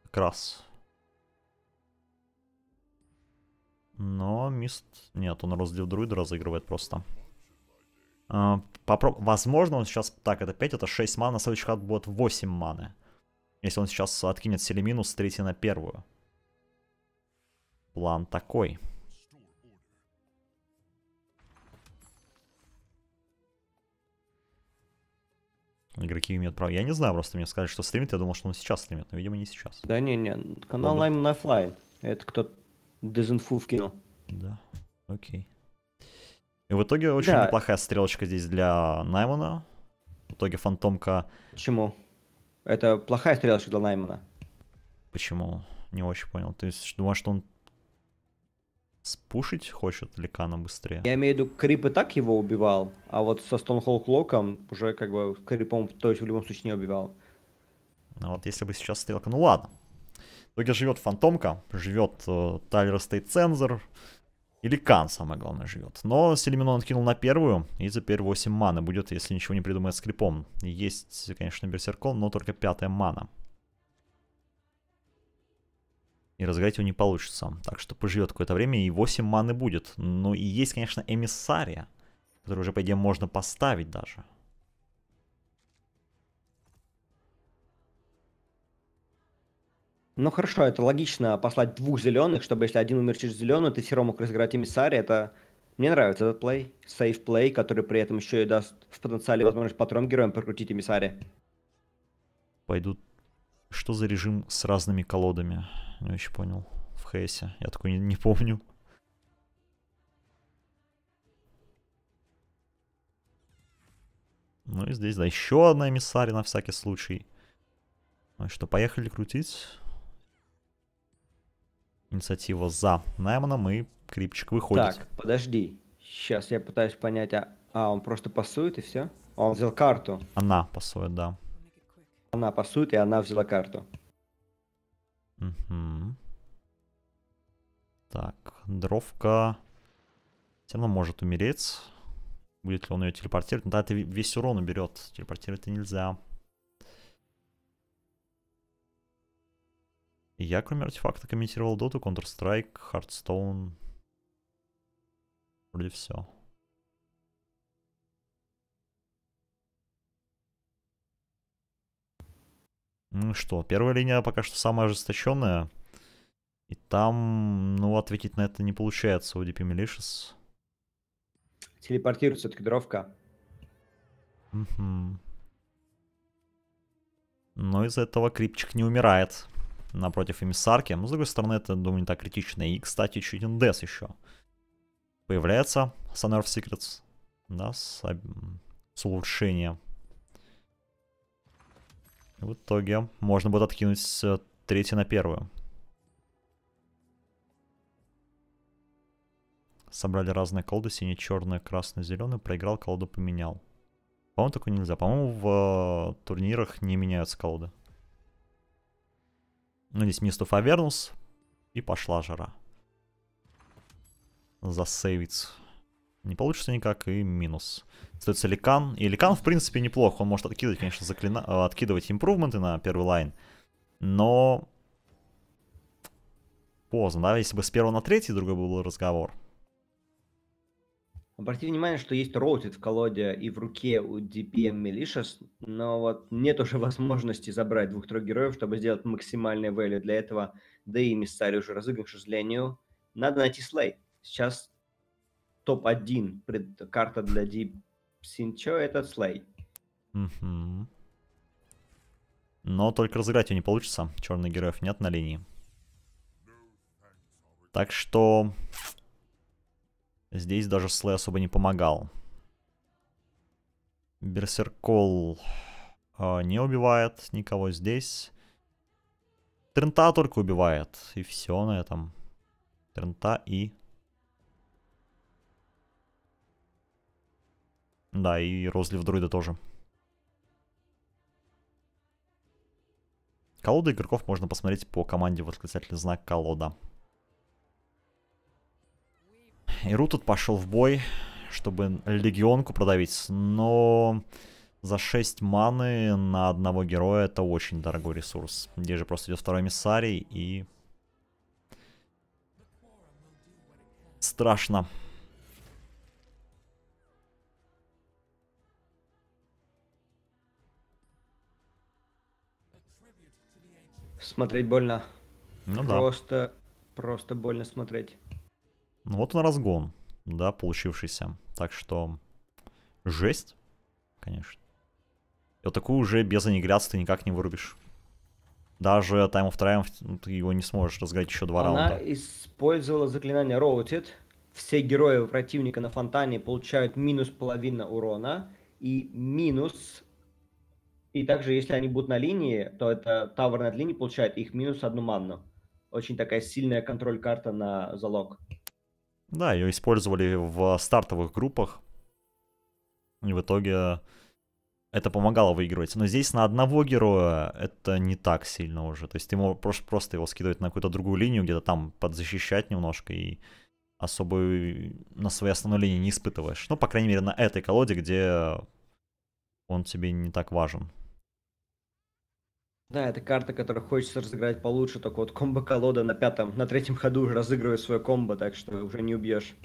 A: Как раз. Но мист... Нет, он разлив друида разыгрывает просто. А, попроб... Возможно, он сейчас... Так, это 5, это 6 ман. На следующий ход будет 8 маны. Если он сейчас откинет Селемину с 3 на первую. План такой. Игроки имеют право. Я не знаю, просто мне сказали, что стримит. Я думал, что он сейчас стримит, но, видимо, не сейчас. Да
B: не, не. Канал Lime на Fly. Это кто-то дезинфу в кино. Да,
A: окей. И в итоге очень да. неплохая стрелочка здесь для Наймана. В итоге фантомка... Почему? Это плохая стрелочка для Наймана. Почему? Не очень понял. То есть думаешь, что он спушить хочет Ликана быстрее? Я
B: имею в виду, Крип и так его убивал, а вот со Стоунхолл Клоком уже как бы Крипом, то есть в любом случае
A: не убивал. Ну вот если бы сейчас стрелка... Ну ладно, итоге живет Фантомка, живет э, Тайлер Стейт Цензор, или Кан, самое главное, живет. Но он откинул на первую, и теперь 8 маны будет, если ничего не придумает скрипом. Есть, конечно, Берсеркон, но только пятая мана. И разыграть его не получится. Так что поживет какое-то время, и 8 маны будет. Ну и есть, конечно, Эмиссария, который уже, по идее, можно поставить даже.
B: Ну хорошо, это логично послать двух зеленых, чтобы если один умер через зеленую, ты все равно мог разыграть эмиссари. Это мне нравится этот плей, сейф плей, который при этом еще и даст в потенциале возможность по трем героям прокрутить эмиссари.
A: Пойдут. Что за режим с разными колодами? Не очень понял. В Хейсе. Я такой не, не помню. Ну и здесь, да, еще одна эмиссари на всякий случай. Ну что, поехали крутить. Инициатива за Найманом, и Крипчик выходит. Так,
B: подожди. Сейчас я пытаюсь понять, а, а он просто пасует и все? А он взял карту.
A: Она пасует, да.
B: Она пасует, и она взяла карту.
A: Угу. Так, дровка. Все равно может умереть. Будет ли он ее телепортировать? Ну, да, это весь урон уберет. Телепортировать это нельзя. Я, кроме артефакта, комментировал доту, Counter-Strike, Hearthstone. Вроде все. Ну что, первая линия пока что самая ожесточенная. И там, ну, ответить на это не получается у DP Milicious.
B: Телепортируется все-таки дровка.
A: Угу. Но из-за этого крипчик не умирает напротив эмиссарки. Но, с другой стороны, это, думаю, не так критично. И, кстати, чуть Дес еще. Появляется Sonner of Secrets, да, с, с улучшением. В итоге можно будет откинуть с э, на первую. Собрали разные колды, синий, черный, красный, зеленый, проиграл, колоду поменял. По-моему, такое нельзя. По-моему, в э, турнирах не меняются колоды. Ну, здесь Мистов Авернус. И пошла жара. Засейвится. Не получится никак, и минус. Остается Ликан. И Ликан, в принципе, неплохо. Он может откидывать, конечно, заклина... Э, откидывать импровменты на первый лайн. Но... Поздно, да? Если бы с первого на третий другой был разговор. Обратите
B: внимание, что есть роутед в колоде и в руке у DPM Militias, но вот нет уже *laughs* возможности забрать двух-трех героев, чтобы сделать максимальный value для этого, да и Миссари уже разыгран, к сожалению. Надо найти слей. Сейчас топ-1 пред... карта для Deep Синчо — это слей.
A: Угу. Но только разыграть ее не получится. Черных героев нет на линии. Так что Здесь даже Слэ особо не помогал. Берсеркол э, не убивает никого здесь. Трента только убивает. И все на этом. Трента и... Да, и розлив друида тоже. Колоду игроков можно посмотреть по команде восклицательный знак колода. Иру тут пошел в бой, чтобы легионку продавить, но за 6 маны на одного героя это очень дорогой ресурс. Здесь же просто идет второй миссарий и... Страшно.
B: Смотреть больно. Ну просто, да. Просто, просто больно смотреть.
A: Ну вот он разгон, да, получившийся. Так что жесть, конечно. И вот такую уже без аннигиляции ты никак не вырубишь. Даже Time of Triumph ну, ты его не сможешь разгадать еще два Она раунда.
B: Она использовала заклинание Роутед. Все герои противника на фонтане получают минус половина урона. И минус... И также, если они будут на линии, то это тавер на линии получает их минус одну манну. Очень такая сильная контроль-карта на залог.
A: Да, ее использовали в стартовых группах. И в итоге это помогало выигрывать. Но здесь на одного героя это не так сильно уже. То есть ты можешь просто его скидывать на какую-то другую линию, где-то там подзащищать немножко и особо на своей основной линии не испытываешь. Ну, по крайней мере, на этой колоде, где он тебе не так важен.
B: Да, это карта, которую хочется разыграть получше, только вот комбо-колода на пятом, на третьем ходу уже разыгрывает свое комбо, так что уже не убьешь.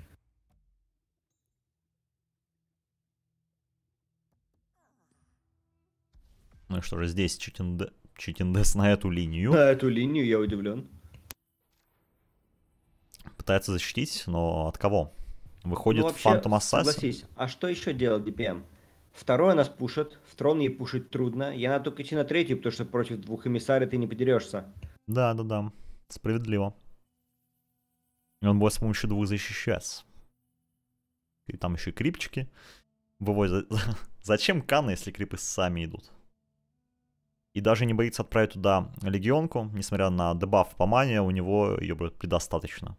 A: Ну что же, здесь читинде... читиндес на эту линию. На эту линию, я удивлен. Пытается защитить, но от кого? Выходит ну, вообще, Phantom Assassin. Согласись,
B: а что еще делал DPM? Второе нас пушат, в трон ей пушить трудно. Я надо только идти на третью, потому что против двух эмиссарий ты не подерешься.
A: Да, да, да. Справедливо. И он будет с помощью двух защищаться. И там еще крипчики. Вывозят. *laughs* Зачем Канна, если крипы сами идут? И даже не боится отправить туда легионку, несмотря на дебаф по мане, у него ее будет предостаточно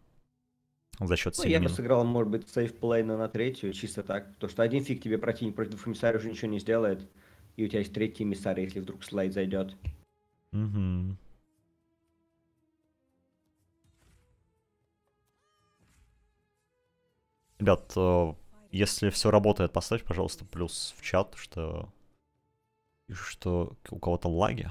A: за счет ну, я бы
B: сыграл, может быть, сейфплей на, на третью, чисто так. То что один фиг тебе пройти против двух эмиссарий уже ничего не сделает. И у тебя есть третий эмиссар, если вдруг слайд зайдет.
A: Угу. Ребят, э, если все работает, поставь, пожалуйста, плюс в чат, что, что у кого-то лаги.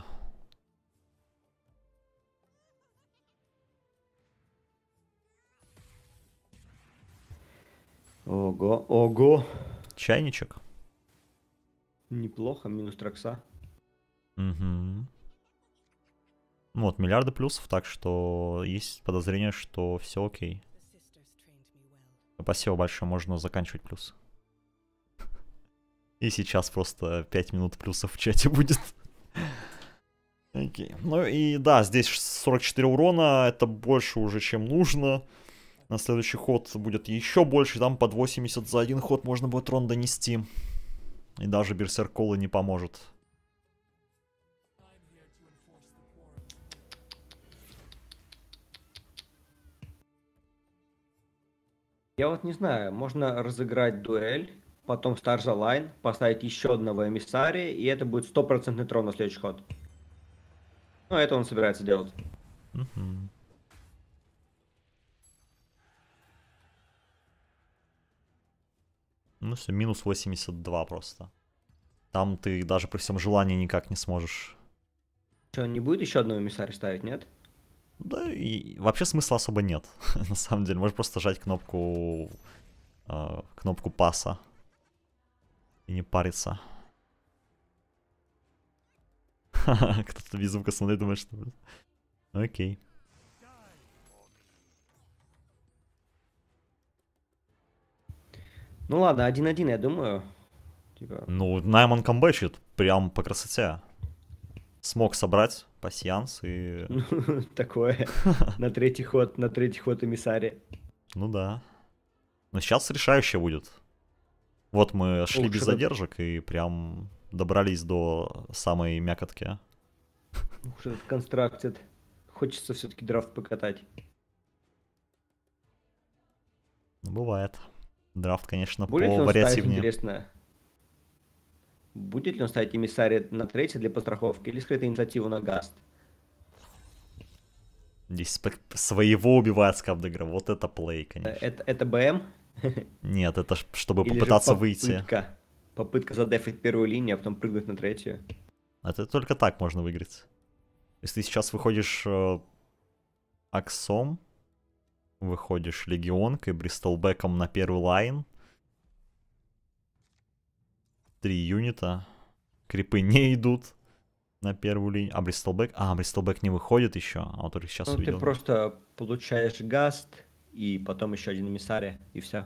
A: Ого, ого. Чайничек.
B: Неплохо, минус тракса.
A: Угу. Ну вот, миллиарды плюсов, так что есть подозрение, что все окей. Спасибо большое, можно заканчивать плюс. И сейчас просто 5 минут плюсов в чате будет. Окей. Okay. Ну и да, здесь 44 урона, это больше уже, чем нужно. На следующий ход будет еще больше, там под 80 за один ход можно будет рон донести. И даже Берсер Колы не поможет.
B: Я вот не знаю, можно разыграть дуэль, потом Старжа Лайн, поставить еще одного эмиссария, и это будет стопроцентный трон на следующий ход. Ну, это он собирается делать.
A: Угу. Ну все, минус 82 просто. Там ты даже при всем желании никак не сможешь.
B: Что, не будет еще одного эмиссаря ставить, нет?
A: Да, и вообще смысла особо нет, *laughs* на самом деле. Можешь просто жать кнопку... Э, кнопку паса. И не париться. *laughs* Кто-то без звука смотрит, думает, что... Окей. Okay. Ну ладно, 1-1, я думаю. Типа... Ну, Найман камбэчит прям по красоте. Смог собрать пассианс и...
B: *laughs* Такое.
A: *laughs* На третий
B: ход, на третий ход эмиссари.
A: Ну да. Но сейчас решающее будет. Вот мы шли без задержек и прям добрались до самой мякотки.
B: Ух, этот констрактед. Хочется все-таки драфт покатать.
A: Ну, бывает. Драфт, конечно, Будет повариативнее.
B: Интересно, Будет ли он ставить эмиссари на третье для постраховки или скрытую инициативу на гаст?
A: Здесь своего убивает скабдегра. Вот это плей, конечно.
B: Э, это, это БМ?
A: Нет, это чтобы или попытаться выйти.
B: Попытка задефить первую линию, а потом прыгнуть на третью.
A: Это только так можно выиграть. Если ты сейчас выходишь э, аксом, Выходишь легионкой, бристолбеком на первый лайн. Три юнита. Крипы не идут на первую линию. А бристолбек... А, бристолбек не выходит еще. А вот только сейчас ну, увидел. ты
B: просто получаешь гаст, и потом еще один эмиссария, и все.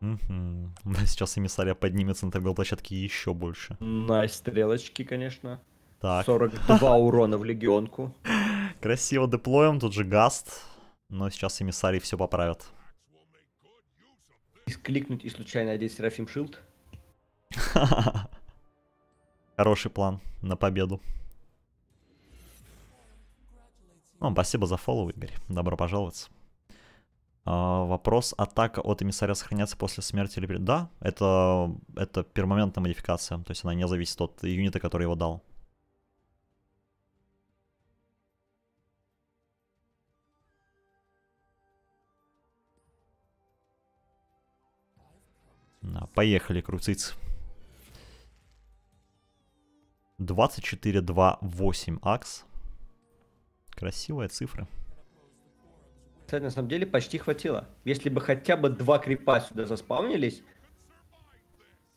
A: Угу. *laughs* сейчас эмиссария поднимется на торговой площадке еще больше.
B: На стрелочки, конечно. Так. 42
A: *laughs* урона в легионку. Красиво деплоем, тут же гаст но сейчас эмиссарий все поправят.
B: Кликнуть и случайно одеть Серафим Шилд? *laughs*
A: Хороший план на победу. Ну, спасибо за фоллоу, Игорь. Добро пожаловать. А, вопрос. Атака от эмиссаря сохраняется после смерти или... Да, это, это пермоментная модификация. То есть она не зависит от юнита, который его дал. Поехали крутить. 24, 2, 8 акс. Красивые цифры.
B: Кстати, на самом деле почти хватило. Если бы хотя бы два крипа сюда заспавнились,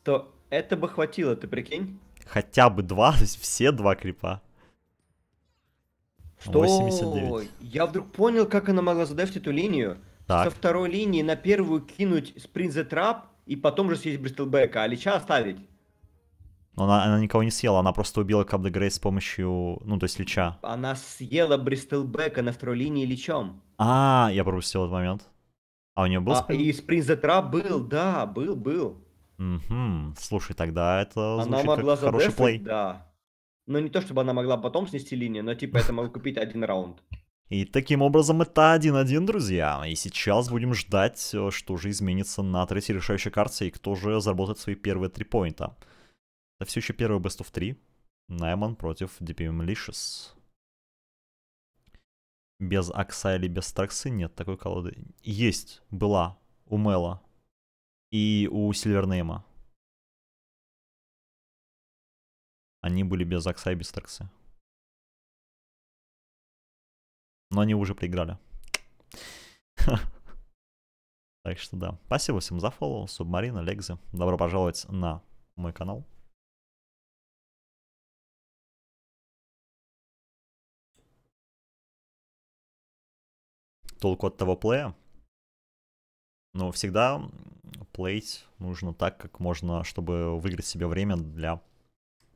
B: то это бы хватило, ты прикинь?
A: Хотя бы два, то *laughs* есть все два крипа. Что? 89.
B: Я вдруг понял, как она могла задать эту линию. Так. Со второй линии на первую кинуть спринт за трап и потом же съесть Бристлбека, а Лича оставить.
A: она, она никого не съела, она просто убила Кап Грей с помощью, ну, то есть Лича.
B: Она съела Бристлбека на второй линии Личом.
A: А, я пропустил этот момент. А у нее был а, спринт?
B: И спринт за трап был, да, был, был.
A: Угу, слушай, тогда это она могла как хороший плей.
B: Да. Но ну, не то, чтобы она могла потом снести линию, но типа это мог купить один раунд.
A: И таким образом это 1-1, друзья. И сейчас будем ждать, э, что же изменится на третьей решающей карте и кто же заработает свои первые три поинта. Это все еще первый Best of 3. Найман против DPM Licious. Без Акса или без Страксы нет такой колоды. Есть, была у Мела и у Сильвернейма. Они были без Акса и без Страксы. Но они уже проиграли. *laughs* Так что да. Спасибо всем за фоллоу, Субмарина, Лекзи. Добро пожаловать на мой канал. Толку от того плея? Но всегда плейть нужно так, как можно, чтобы выиграть себе время для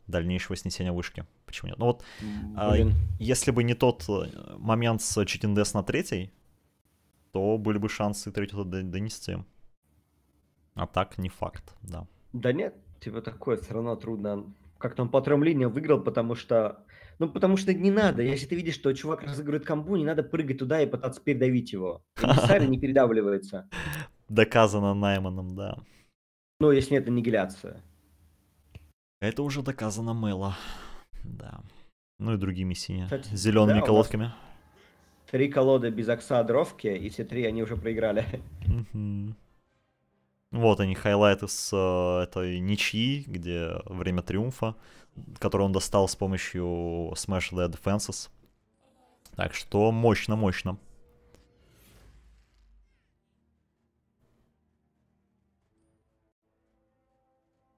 A: дальнейшего снесения вышки. Почему нет? Ну вот, а, Блин. если бы не тот э, момент с Chicken на третьей, то были бы шансы третью донести. А так не факт, да.
B: Да нет, типа такое все равно трудно. как там по трем линиям выиграл, потому что... Ну, потому что не надо. Если ты видишь, что чувак разыгрывает комбу, не надо прыгать туда и пытаться передавить его. Сами не передавливается. *laughs*
A: Доказано Найманом, да.
B: Ну, если это аннигиляция.
A: Это уже доказано Мэла. Да. Ну и другими синими. Зелеными да, колодками.
B: Три колоды без окса дровки, и все три они уже проиграли.
A: Вот они, хайлайты с э, этой ничьи, где время триумфа, который он достал с помощью Smash the Defenses. Так что мощно-мощно.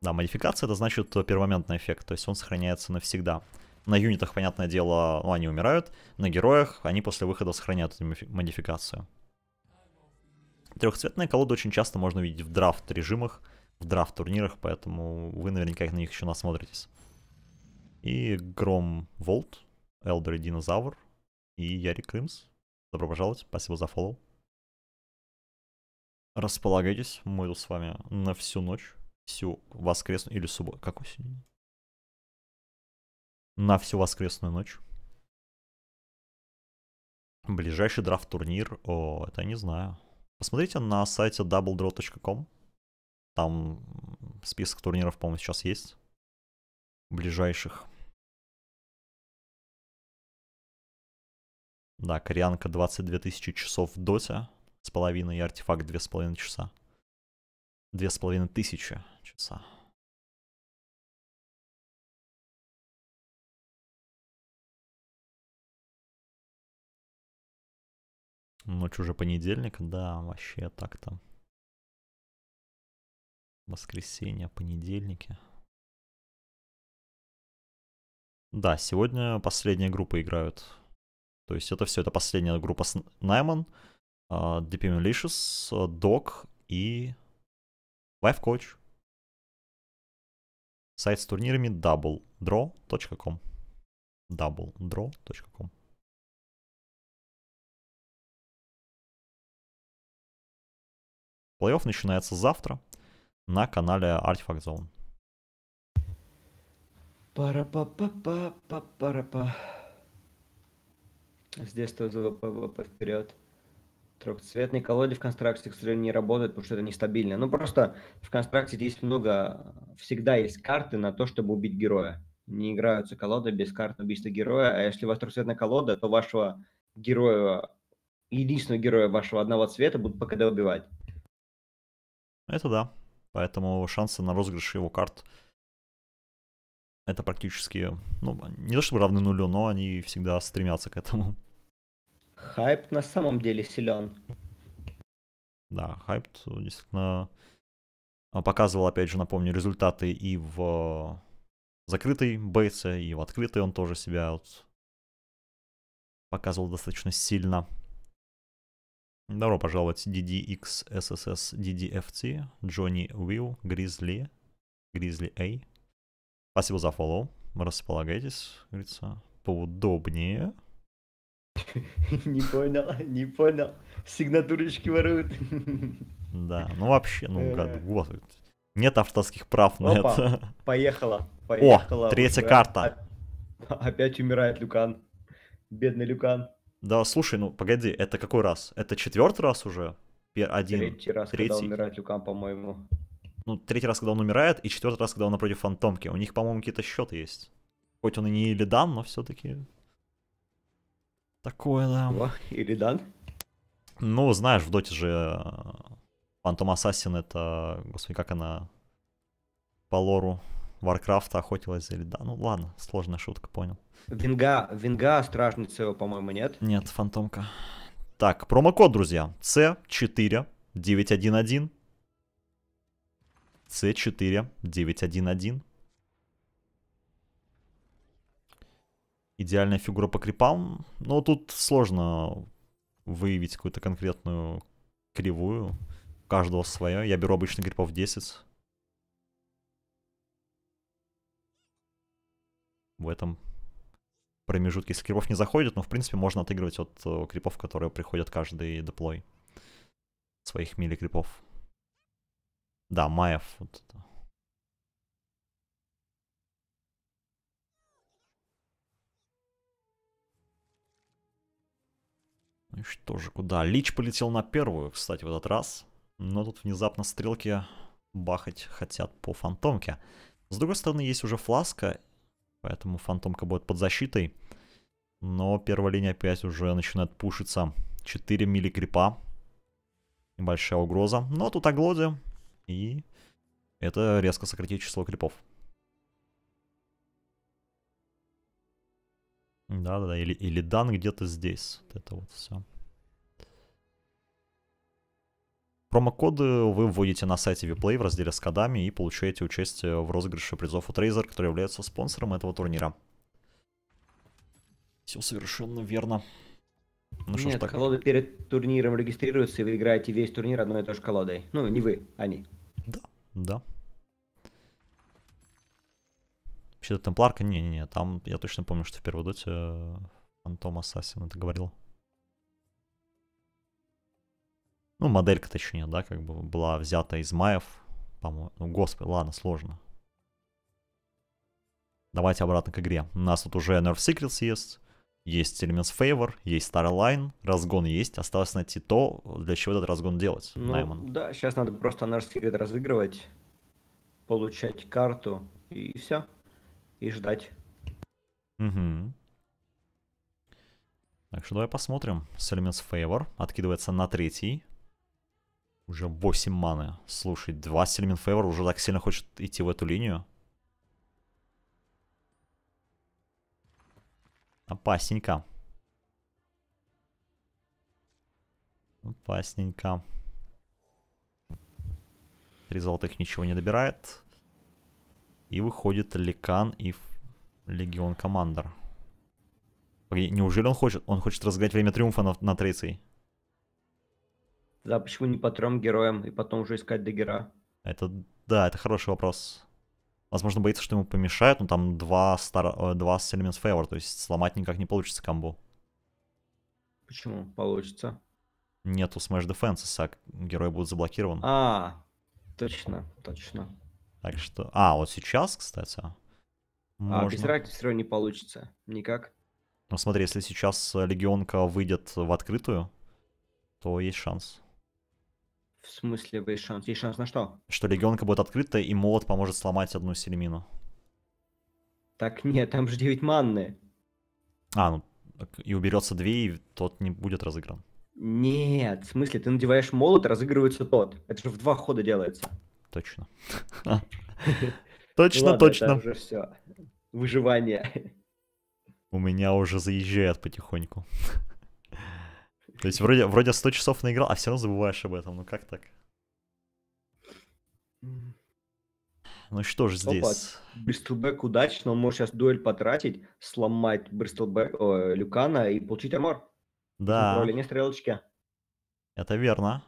A: Да, модификация это значит первоментный эффект, то есть он сохраняется навсегда. На юнитах, понятное дело, ну, они умирают, на героях они после выхода сохраняют эту модификацию. Трехцветные колоды очень часто можно видеть в драфт режимах, в драфт турнирах, поэтому вы наверняка на них еще насмотритесь. И Гром Волт, Элдер и Динозавр, и Ярик Крымс. Добро пожаловать, спасибо за фоллоу. Располагайтесь, мы тут с вами на всю ночь всю воскресную или субботу. Какой сегодня? На всю воскресную ночь. Ближайший драфт-турнир, о, это я не знаю. Посмотрите на сайте doubledraw.com. Там список турниров, по-моему, сейчас есть. Ближайших. Да, кореянка 22 тысячи часов в доте с половиной и артефакт 2,5 часа. 2,5 тысячи закончится.
B: Ночь уже понедельник, да, вообще так там.
A: Воскресенье, понедельники. Да, сегодня последняя группа играют. То есть это все, это последняя группа с Найман, uh, а, DP Malicious, Dog и Life Coach. Сайт с турнирами doubledraw.com doubledraw.com Плей-офф начинается завтра на канале Artifact Zone.
B: пара па па па па пара па Здесь тоже вперед. Трехцветный колодец в констракте, к сожалению, не работает, потому что это нестабильно. Ну, просто в констракте есть много, всегда есть карты на то, чтобы убить героя. Не играются колоды без карт убийства героя, а если у вас трехцветная колода, то вашего героя, единственного героя вашего одного цвета будут ПКД убивать.
A: Это да. Поэтому шансы на розыгрыш его карт это практически, ну, не то чтобы равны нулю, но они всегда стремятся к этому.
B: Хайп на самом деле силен.
A: Да, хайп действительно а, показывал, опять же, напомню, результаты и в закрытой бейсе, и в открытой он тоже себя вот показывал достаточно сильно. Добро пожаловать DDX, SSS, DDFT, Джонни Уилл, Гризли, Гризли A. Спасибо за фоллоу. Располагайтесь, говорится, поудобнее. *laughs* Не понял, не понял. Сигнатурочки воруют. Да, ну вообще, ну э. как, вот. Нет авторских прав на это. Поехала, О, третья карта.
B: Опять умирает Люкан. Бедный Люкан.
A: Да, слушай, ну погоди, это какой раз? Это четвертый раз уже? Один. Третий раз, третий. когда умирает Люкан,
B: по-моему.
A: Ну, третий раз, когда он умирает, и четвертый раз, когда он напротив Фантомки. У них, по-моему, какие-то счеты есть. Хоть он и не Лидан, но все-таки Такое, да. О, да? Ну, знаешь, в доте же э, Phantom Assassin это... Господи, как она по лору Варкрафта охотилась за Иридан. Ну ладно, сложная шутка, понял.
B: Винга, Винга, Стражница, по-моему, нет?
A: Нет, Фантомка. Так, промокод, друзья. C4911. C4911. идеальная фигура по крипам. Но тут сложно выявить какую-то конкретную кривую. У каждого свое. Я беру обычно крипов 10. В этом промежутке. Если крипов не заходит, но в принципе можно отыгрывать от э, крипов, которые приходят каждый деплой. Своих мили крипов. Да, Маев. Вот это. Ну и что же, куда? Лич полетел на первую, кстати, в этот раз. Но тут внезапно стрелки бахать хотят по фантомке. С другой стороны, есть уже фласка, поэтому фантомка будет под защитой. Но первая линия опять уже начинает пушиться. 4 мили крипа. Небольшая угроза. Но тут оглоди. И это резко сократит число крипов. Да-да-да, или, или дан где-то здесь. Вот это вот все. Промокоды вы вводите на сайте Виплей в разделе с кодами и получаете участие в розыгрыше призов от Razer, который является спонсором этого турнира. Все совершенно верно. Ну, Нет, так... колоды
B: перед турниром регистрируются, и вы играете весь турнир одной и той же колодой. Ну, не вы, они.
A: Да, да. Вообще, Темпларка, не-не-не, там я точно помню, что в первой доте Фантом э, Ассасин это говорил. Ну, моделька точнее, да, как бы была взята из маев, по-моему. Ну, господи, ладно, сложно. Давайте обратно к игре. У нас тут уже Nerf Secrets есть, есть Elements Favor, есть Starline, разгон есть. Осталось найти то, для чего этот разгон делать. Ну, Найман.
B: да, сейчас надо просто Nerf Secret разыгрывать, получать карту и все и ждать.
A: Угу. Так что давай посмотрим. Сельминс Фейвор откидывается на третий. Уже 8 маны. Слушай, 2 Сельмин Фейвор уже так сильно хочет идти в эту линию. Опасненько. Опасненько. Три золотых ничего не добирает. И выходит Ликан и Легион Командер. Неужели он хочет? Он хочет разгадать время триумфа на, на Трейцей.
B: Да, почему не по трем героям и потом уже искать Дагера?
A: Это, да, это хороший вопрос. Возможно, боится, что ему помешают, но там два, стар... Э, два с Elements Favor, то есть сломать никак не получится комбо.
B: Почему? Получится.
A: Нету Smash Defense, а герои будут заблокированы.
B: А, точно, точно.
A: Так что... А, вот сейчас, кстати. Можно... А без
B: ракет все равно не получится. Никак.
A: Ну смотри, если сейчас легионка выйдет в открытую, то есть шанс.
B: В смысле есть шанс? Есть шанс на что?
A: Что легионка будет открыта, и молот поможет сломать одну селемину.
B: Так нет, там же 9 манны.
A: А, ну и уберется 2, и тот не будет разыгран.
B: Нет, в смысле, ты надеваешь молот, разыгрывается тот. Это же в два хода делается. Точно. А. *laughs* Точно, точно. уже все. Выживание.
A: У меня уже заезжает потихоньку. То есть вроде, вроде 100 часов наиграл, а все равно забываешь об этом. Ну как так? Ну что же здесь?
B: Бристлбек удачно, он может сейчас дуэль потратить, сломать Бристлбек Люкана и получить Амор.
A: Да. В не стрелочки. Это верно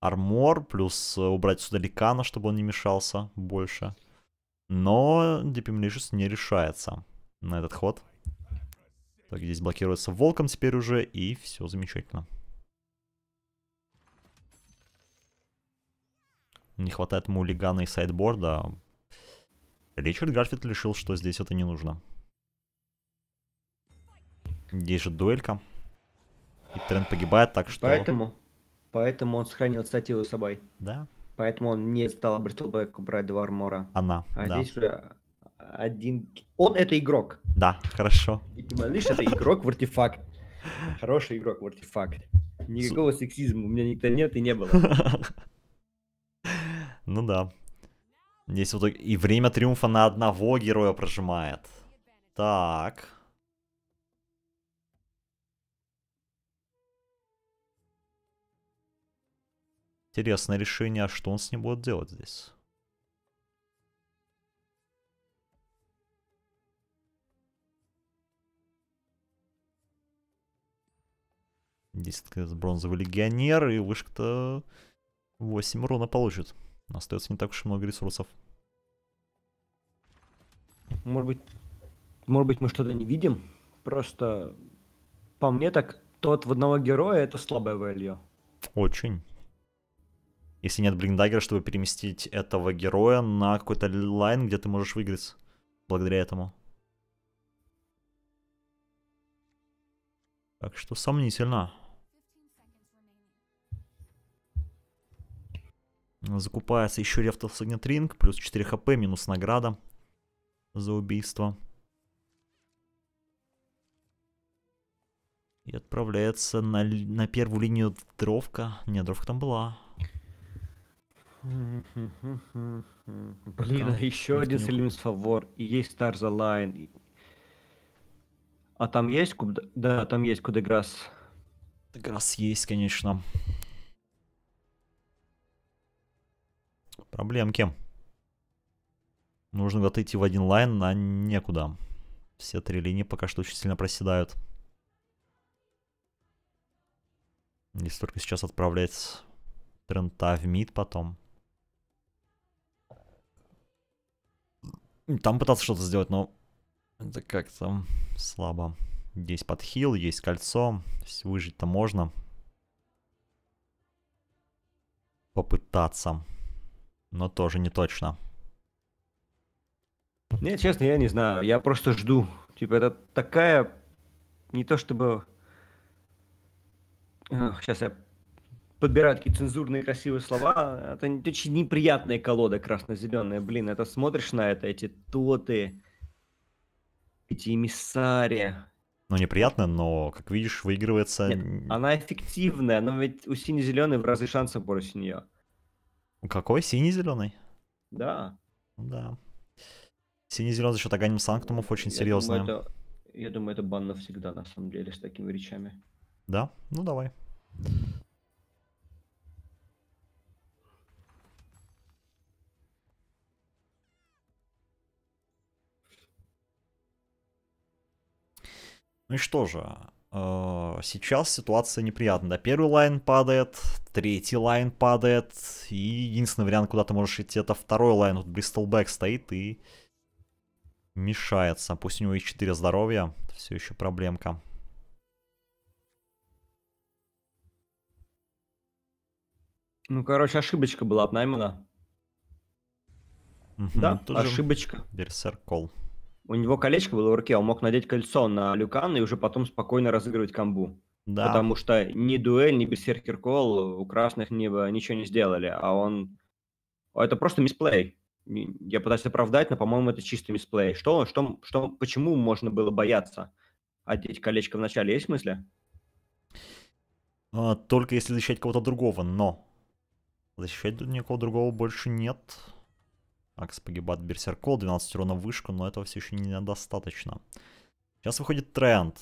A: армор, плюс э, убрать сюда ликана, чтобы он не мешался больше. Но DP Malicious не решается на этот ход. Так, здесь блокируется волком теперь уже, и все замечательно. Не хватает мулигана и сайдборда. Ричард Гарфилд решил, что здесь это не нужно. Здесь же дуэлька. И тренд погибает, так что... Поэтому
B: Поэтому он сохранил статью с собой. Да. Поэтому он не стал Бристлбэк брать два армора. Она, А да. здесь же а, один... Он это игрок.
A: Да, хорошо. И
B: ты лишь это игрок в артефакт. Хороший игрок в артефакт. Никакого сексизма у меня никто нет и не было. *laughs*
A: Ну да. Здесь вот и время триумфа на одного героя прожимает. Так. Интересное решение, а что он с ним будет делать здесь? Десятка с бронзовый легионер, и вышка-то 8 урона получит. Остается не так уж и много ресурсов.
B: Может быть, может быть мы что-то не видим? Просто, по мне так, тот в одного героя это слабое вэлье.
A: Очень. Если нет Блиндагера, чтобы переместить этого героя на какой-то лайн, где ты можешь выиграть благодаря этому. Так что сомнительно. Закупается еще Рефтов Сагнетринг, плюс 4 хп, минус награда за убийство. И отправляется на, на первую линию дровка. Не дровка там была. Блин, а еще один Селимс
B: Фавор, и есть Star the Line. А там есть Куб... Да, там есть Кудеграс. Деграс
A: есть, конечно. Проблемки. Нужно куда-то идти в один лайн, а некуда. Все три линии пока что очень сильно проседают. Не столько сейчас отправлять Трента в мид потом. Там пытался что-то сделать, но это как-то слабо. Есть подхил, есть кольцо. Выжить-то можно. Попытаться. Но тоже не точно. Нет,
B: честно, я не знаю. Я просто жду. Типа, это такая... Не то чтобы... Сейчас я подбирают такие цензурные красивые слова. Это очень неприятная колода красно-зеленая. Блин, это смотришь на это, эти тоты, эти эмиссари.
A: Ну, неприятно, но, как видишь, выигрывается... Нет,
B: она эффективная, но ведь у сине-зеленой в разы шансов больше нее. Какой? Синий-зеленый? Да. Ну да.
A: Синий-зеленый за счет Аганим Санктумов очень серьезная. Думаю,
B: это... Я думаю, это бан навсегда, на самом деле, с такими речами.
A: Да? Ну, давай. Ну и что же, а, сейчас ситуация неприятная. первый лайн падает, третий лайн падает, и единственный вариант, куда ты можешь идти, это второй лайн. Вот Бристл Бэк стоит и мешается. Пусть у него и 4 здоровья, все еще проблемка.
B: Ну, короче, ошибочка была от Наймана.
A: Угу, да, ошибочка. Берсеркол. Же
B: у него колечко было в руке, он мог надеть кольцо на люкан и уже потом спокойно разыгрывать камбу. Да. Потому что ни дуэль, ни берсеркер кол у красных не, ничего не сделали, а он... Это просто мисплей. Я пытаюсь оправдать, но, по-моему, это чистый мисплей. Что, что, что, почему можно было бояться одеть колечко в начале? Есть мысли?
A: А, только если защищать кого-то другого, но защищать никого другого больше нет. Акс погибает Берсеркол, 12 урона в вышку, но этого все еще недостаточно. Сейчас выходит тренд.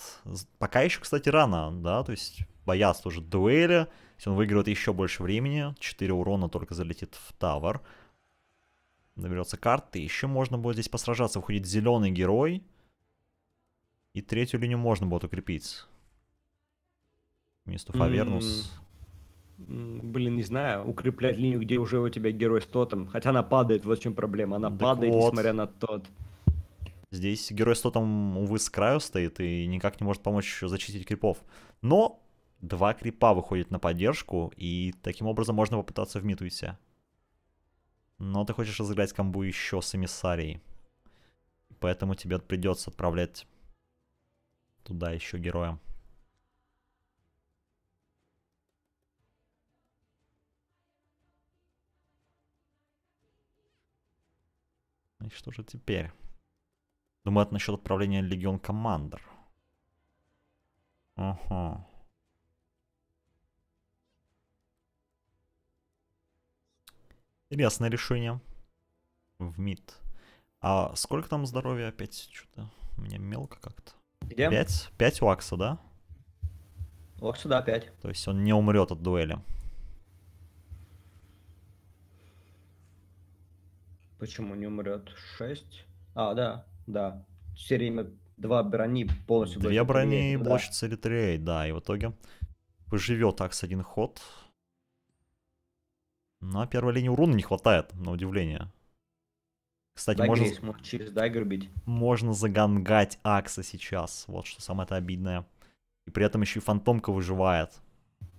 A: Пока еще, кстати, рано, да, то есть боясь тоже дуэли. Если он выигрывает еще больше времени, 4 урона только залетит в тавер. Наберется карты, еще можно будет здесь посражаться. Выходит зеленый герой. И третью линию можно будет укрепить. место Фавернус.
B: Mm -hmm блин, не знаю, укреплять линию, где уже у тебя герой с тотом. Хотя она падает, вот в чем проблема. Она так падает, вот. несмотря на
A: тот. Здесь герой с тотом, увы, с краю стоит и никак не может помочь еще зачистить крипов. Но два крипа выходят на поддержку, и таким образом можно попытаться в мид уйти. Но ты хочешь разыграть комбу еще с эмиссарией. Поэтому тебе придется отправлять туда еще героя. Ну и что же теперь? Думают насчет отправления Легион Командер. Ага. Интересное решение. В МИД. А сколько там здоровья опять? Что-то у мелко как-то. Где? Пять? Пять у Акса, да? У Акса, да, пять. То есть он не умрет от дуэли.
B: Почему не умрет? 6. А, да, да. Все время два брони полностью... Две брони да. блочится
A: или три, да, и в итоге поживет Акс один ход. На первой линии урона не хватает, на удивление. Кстати, можно... через дагер Можно загангать Акса сейчас. Вот что самое-то обидное. И при этом еще и фантомка выживает.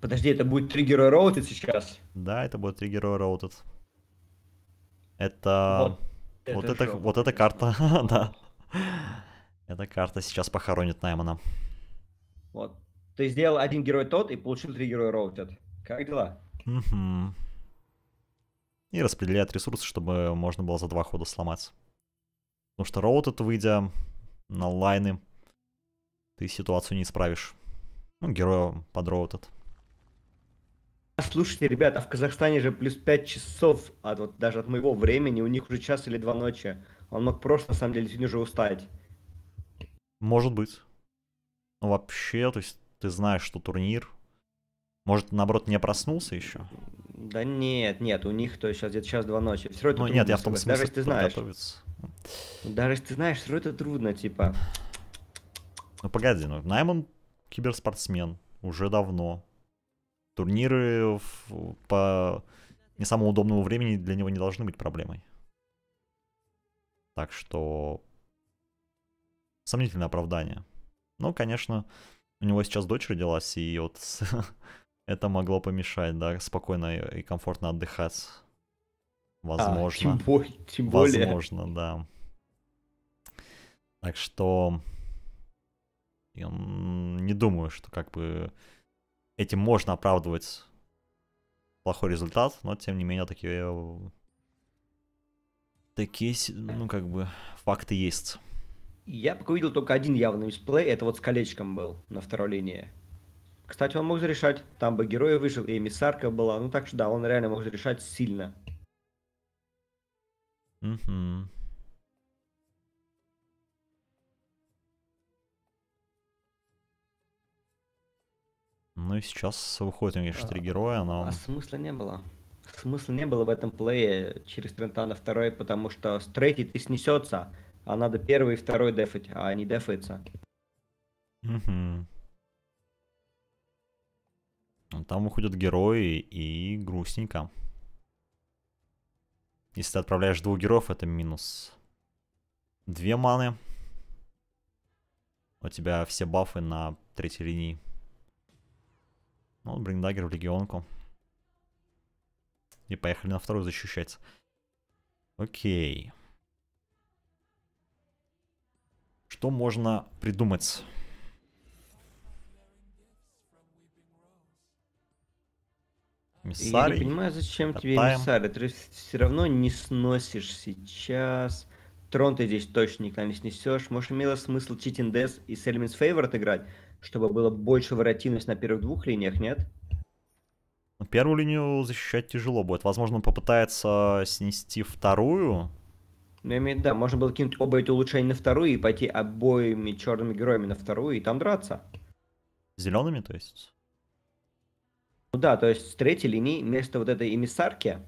A: Подожди, это будет три героя роутед сейчас? Да, это будет три героя роутед. Это... Вот, вот это, это вот эта карта, *laughs* да. Эта карта сейчас похоронит Наймана.
B: Вот. Ты сделал один герой тот и получил три героя роутед. Как дела?
A: Угу. И распределяет ресурсы, чтобы можно было за два хода сломаться. Потому что роутед, выйдя на лайны, ты ситуацию не исправишь. Ну, героя под роутед.
B: Слушайте, ребята, в Казахстане же плюс 5 часов, от вот даже от моего времени, у них уже час или два ночи. Он мог просто, на самом деле, сегодня уже устать.
A: Может быть. Ну, вообще, то есть ты знаешь, что турнир. Может, наоборот, не проснулся еще?
B: Да нет, нет, у них то сейчас где-то час-два ночи. Все равно ну, нет, я в том смысле, даже если ты знаешь.
A: Даже если ты знаешь, все равно это трудно, типа. Ну погоди, ну Найман киберспортсмен уже давно турниры в, по не самому удобному времени для него не должны быть проблемой. Так что сомнительное оправдание. Ну, конечно, у него сейчас дочь родилась, и вот *laughs* это могло помешать, да, спокойно и комфортно отдыхать. Возможно. А, тем, бо- тем более. Возможно, да. Так что я не думаю, что как бы этим можно оправдывать плохой результат, но тем не менее такие э, такие, ну как бы факты есть.
B: Я пока видел только один явный мисплей, это вот с колечком был на второй линии. Кстати, он мог зарешать, там бы герой выжил и эмиссарка была, ну так что да, он реально мог зарешать сильно.
A: Угу. Ну и сейчас выходит, у конечно, три а, героя, а но... А
B: смысла не было. Смысла не было в этом плее через Трента на второй, потому что с третьей ты снесется, а надо первый и второй дефать, а не дефается.
A: Угу. Ну, там уходят герои и грустненько. Если ты отправляешь двух героев, это минус две маны. У тебя все бафы на третьей линии. Ну, Бриндагер в легионку. И поехали на вторую защищать. Окей. Что можно придумать? Миссарий. Я не понимаю, зачем Катаем. тебе миссарий.
B: Ты все равно не сносишь сейчас. Трон ты здесь точно никогда не снесешь. Может, имело смысл Читин Дес и Сельминс Фейвор играть? чтобы было больше вариативность на первых двух линиях, нет?
A: Ну, первую линию защищать тяжело будет. Возможно, он попытается снести вторую. Ну, я имею в виду да, можно было кинуть оба эти улучшения на вторую и пойти обоими
B: черными героями на вторую и там драться. Зелеными, то есть? Ну да, то есть с третьей линии вместо вот этой эмиссарки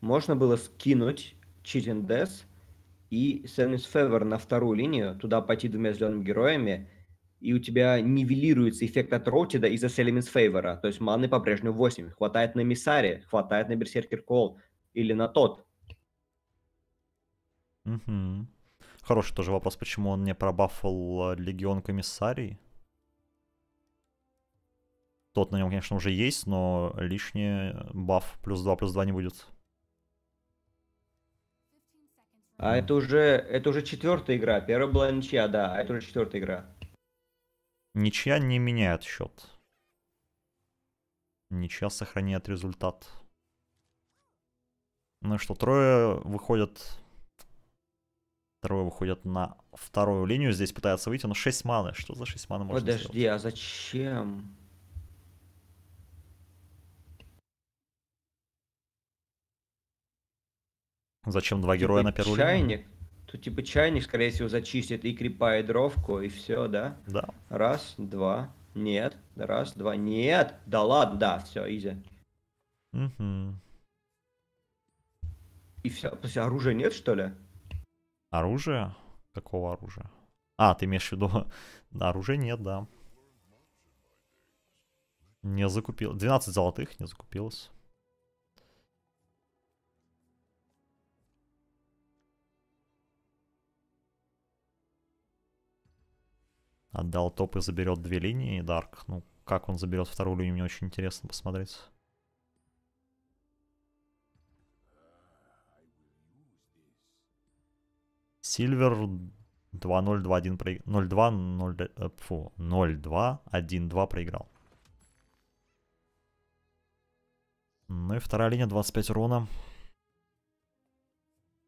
B: можно было скинуть Cheating Death и Sandwich Favor на вторую линию, туда пойти двумя зелеными героями и у тебя нивелируется эффект от Ротида из-за Селеминс Фейвора. То есть маны по-прежнему 8. Хватает на Миссаре, хватает на Берсеркер Кол или на тот.
A: Угу. Хороший тоже вопрос, почему он не пробафал а Легион Комиссарий. Тот на нем, конечно, уже есть, но лишний баф плюс 2, плюс 2 не будет.
B: А это уже, это уже четвертая игра. Первая была ничья, а, да, а это уже четвертая игра.
A: Ничья не меняет счет. Ничья сохраняет результат. Ну что, трое выходят... Трое выходят на вторую линию. Здесь пытаются выйти, но 6 маны. Что за 6 маны можно Подожди, сделать? а зачем? Зачем два героя на первую типа чайник?
B: линию? Тут типа чайник, скорее всего, зачистит и крипа, и дровку, и все, да? Да. Раз, два, нет. Раз, два, нет. Да ладно, да, все, изи.
A: Угу.
B: И все. То есть оружия нет, что ли?
A: Оружие? Какого оружия? А, ты имеешь в виду... Да, *laughs* Оружия нет, да. Не закупил. 12 золотых не закупилось. отдал топ и заберет две линии, и Дарк. Ну, как он заберет вторую линию, мне очень интересно посмотреть. Сильвер 2-0-2-1 проиграл. 0-2, фу, 0-2-1-2 проиграл. Ну и вторая линия, 25 урона.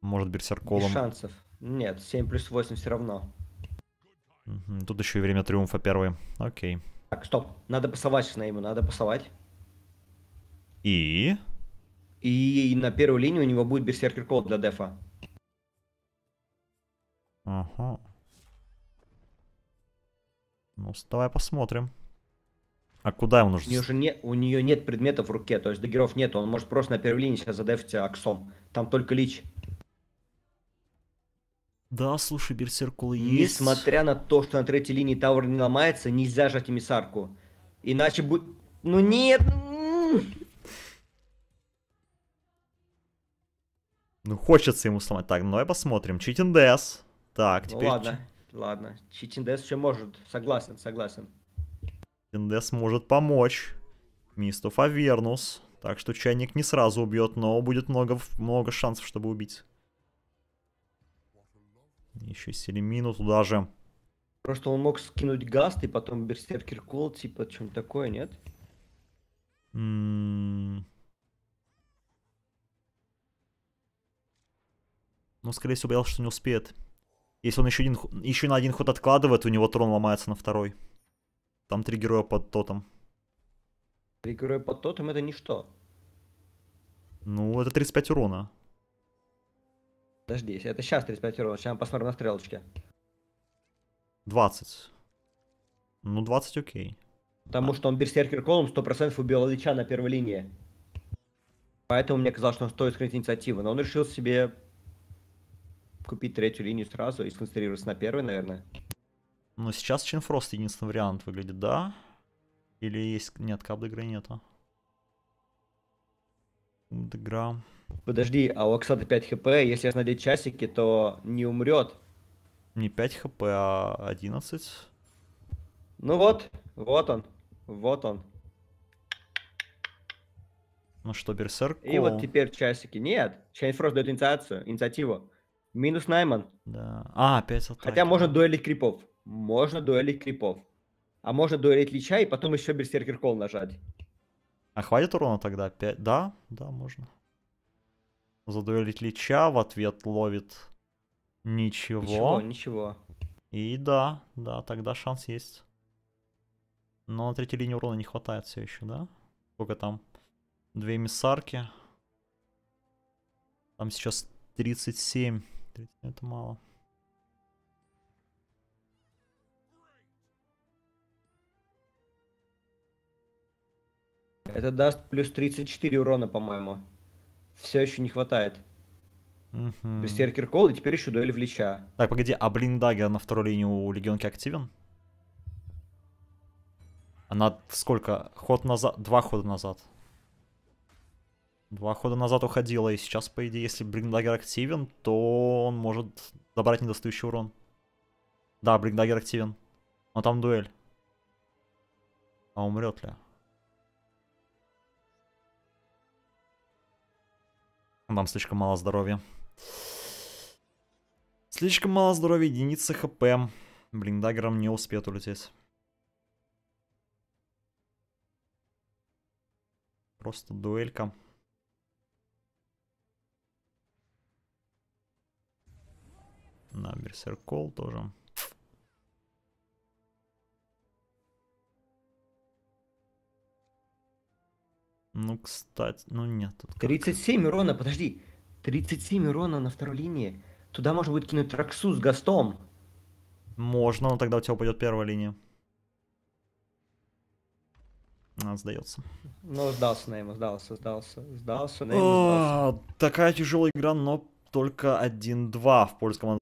A: Может, берсерколом. Без
B: шансов. Нет, 7 плюс 8 все равно.
A: Тут еще и время триумфа первое. Окей.
B: Так, стоп. Надо пасовать Шнейму, надо пасовать. И? И на первую линию у него будет берсеркер код для дефа.
A: Ага. Ну, давай посмотрим. А куда ему нужно? У нее,
B: же не, у нее нет предметов в руке, то есть дагеров нет, он может просто на первой линии сейчас задефить аксон. Там только лич.
A: Да, слушай, берсеркулы есть. Несмотря
B: на то, что на третьей линии Тауэр не ломается, нельзя жать эмиссарку. Иначе будет... Ну нет! Ну,
A: ну, хочется ему сломать. Так, ну давай посмотрим. Читиндес, Так, ну теперь... Ну, ладно,
B: ладно. Читиндес еще может. Согласен, согласен.
A: Читин может помочь. Мисту Фавернус. Так что чайник не сразу убьет, но будет много, много шансов, чтобы убить. Еще Селемину туда же.
B: Просто он мог скинуть Гаст и потом Берсеркер Кол, типа, чем такое, нет?
A: Ну, скорее всего, боялся, что не успеет. Если он еще, один, еще на один ход откладывает, у него трон ломается на второй. Там три героя под тотом. Три
B: героя под тотом это ничто.
A: Ну, это 35 урона.
B: Подожди, если это сейчас 35 урона, сейчас посмотрим на стрелочке. 20. Ну, 20 окей. Потому а. что он Берсеркер Колум 100% убил Алича на первой линии. Поэтому мне казалось, что он стоит скрыть инициативу. Но он решил себе купить третью линию сразу и сконцентрироваться на первой, наверное.
A: Ну, сейчас Чинфрост единственный вариант выглядит, да? Или есть... Нет, кап игры нету. Дегра... Подожди, а у Оксаты 5
B: хп, если я надеть часики, то не умрет. Не 5 хп, а 11. Ну вот, вот он, вот он.
A: Ну что, Берсерк? И вот
B: теперь часики. Нет, Чайнфрост дает инициацию, инициативу. Минус Найман. Да.
A: А, опять атаки. Хотя можно
B: дуэлить крипов. Можно дуэлить крипов. А можно дуэлить Лича и потом еще Берсеркер Кол нажать.
A: А хватит урона тогда? 5... Да, да, можно задуэлить Лича, в ответ ловит ничего. Ничего, ничего. И да, да, тогда шанс есть. Но на третьей линии урона не хватает все еще, да? только там? Две миссарки. Там сейчас 37. 30, это мало.
B: Это даст плюс 34 урона, по-моему все еще не хватает. Угу. То Кол и теперь еще дуэль в Лича.
A: Так, погоди, а Блиндагер на второй линии у Легионки активен? Она сколько? Ход назад? Два хода назад. Два хода назад уходила, и сейчас, по идее, если Блиндагер активен, то он может добрать недостающий урон. Да, Блиндагер активен. Но там дуэль. А умрет ли? Вам слишком мало здоровья. Слишком мало здоровья, единица хп. Блин, даггером не успеет улететь. Просто дуэлька. На, берсеркол тоже.
B: Ну, кстати, ну нет. Тут 37 как... урона, подожди. 37
A: урона на второй линии. Туда можно будет кинуть Раксу с Гастом. Можно, но тогда у тебя упадет первая линия. Она сдается.
B: Ну, сдался Нейма, сдался, сдался, сдался, Нейма, а,
A: сдался. Такая тяжелая игра, но только 1-2 в польском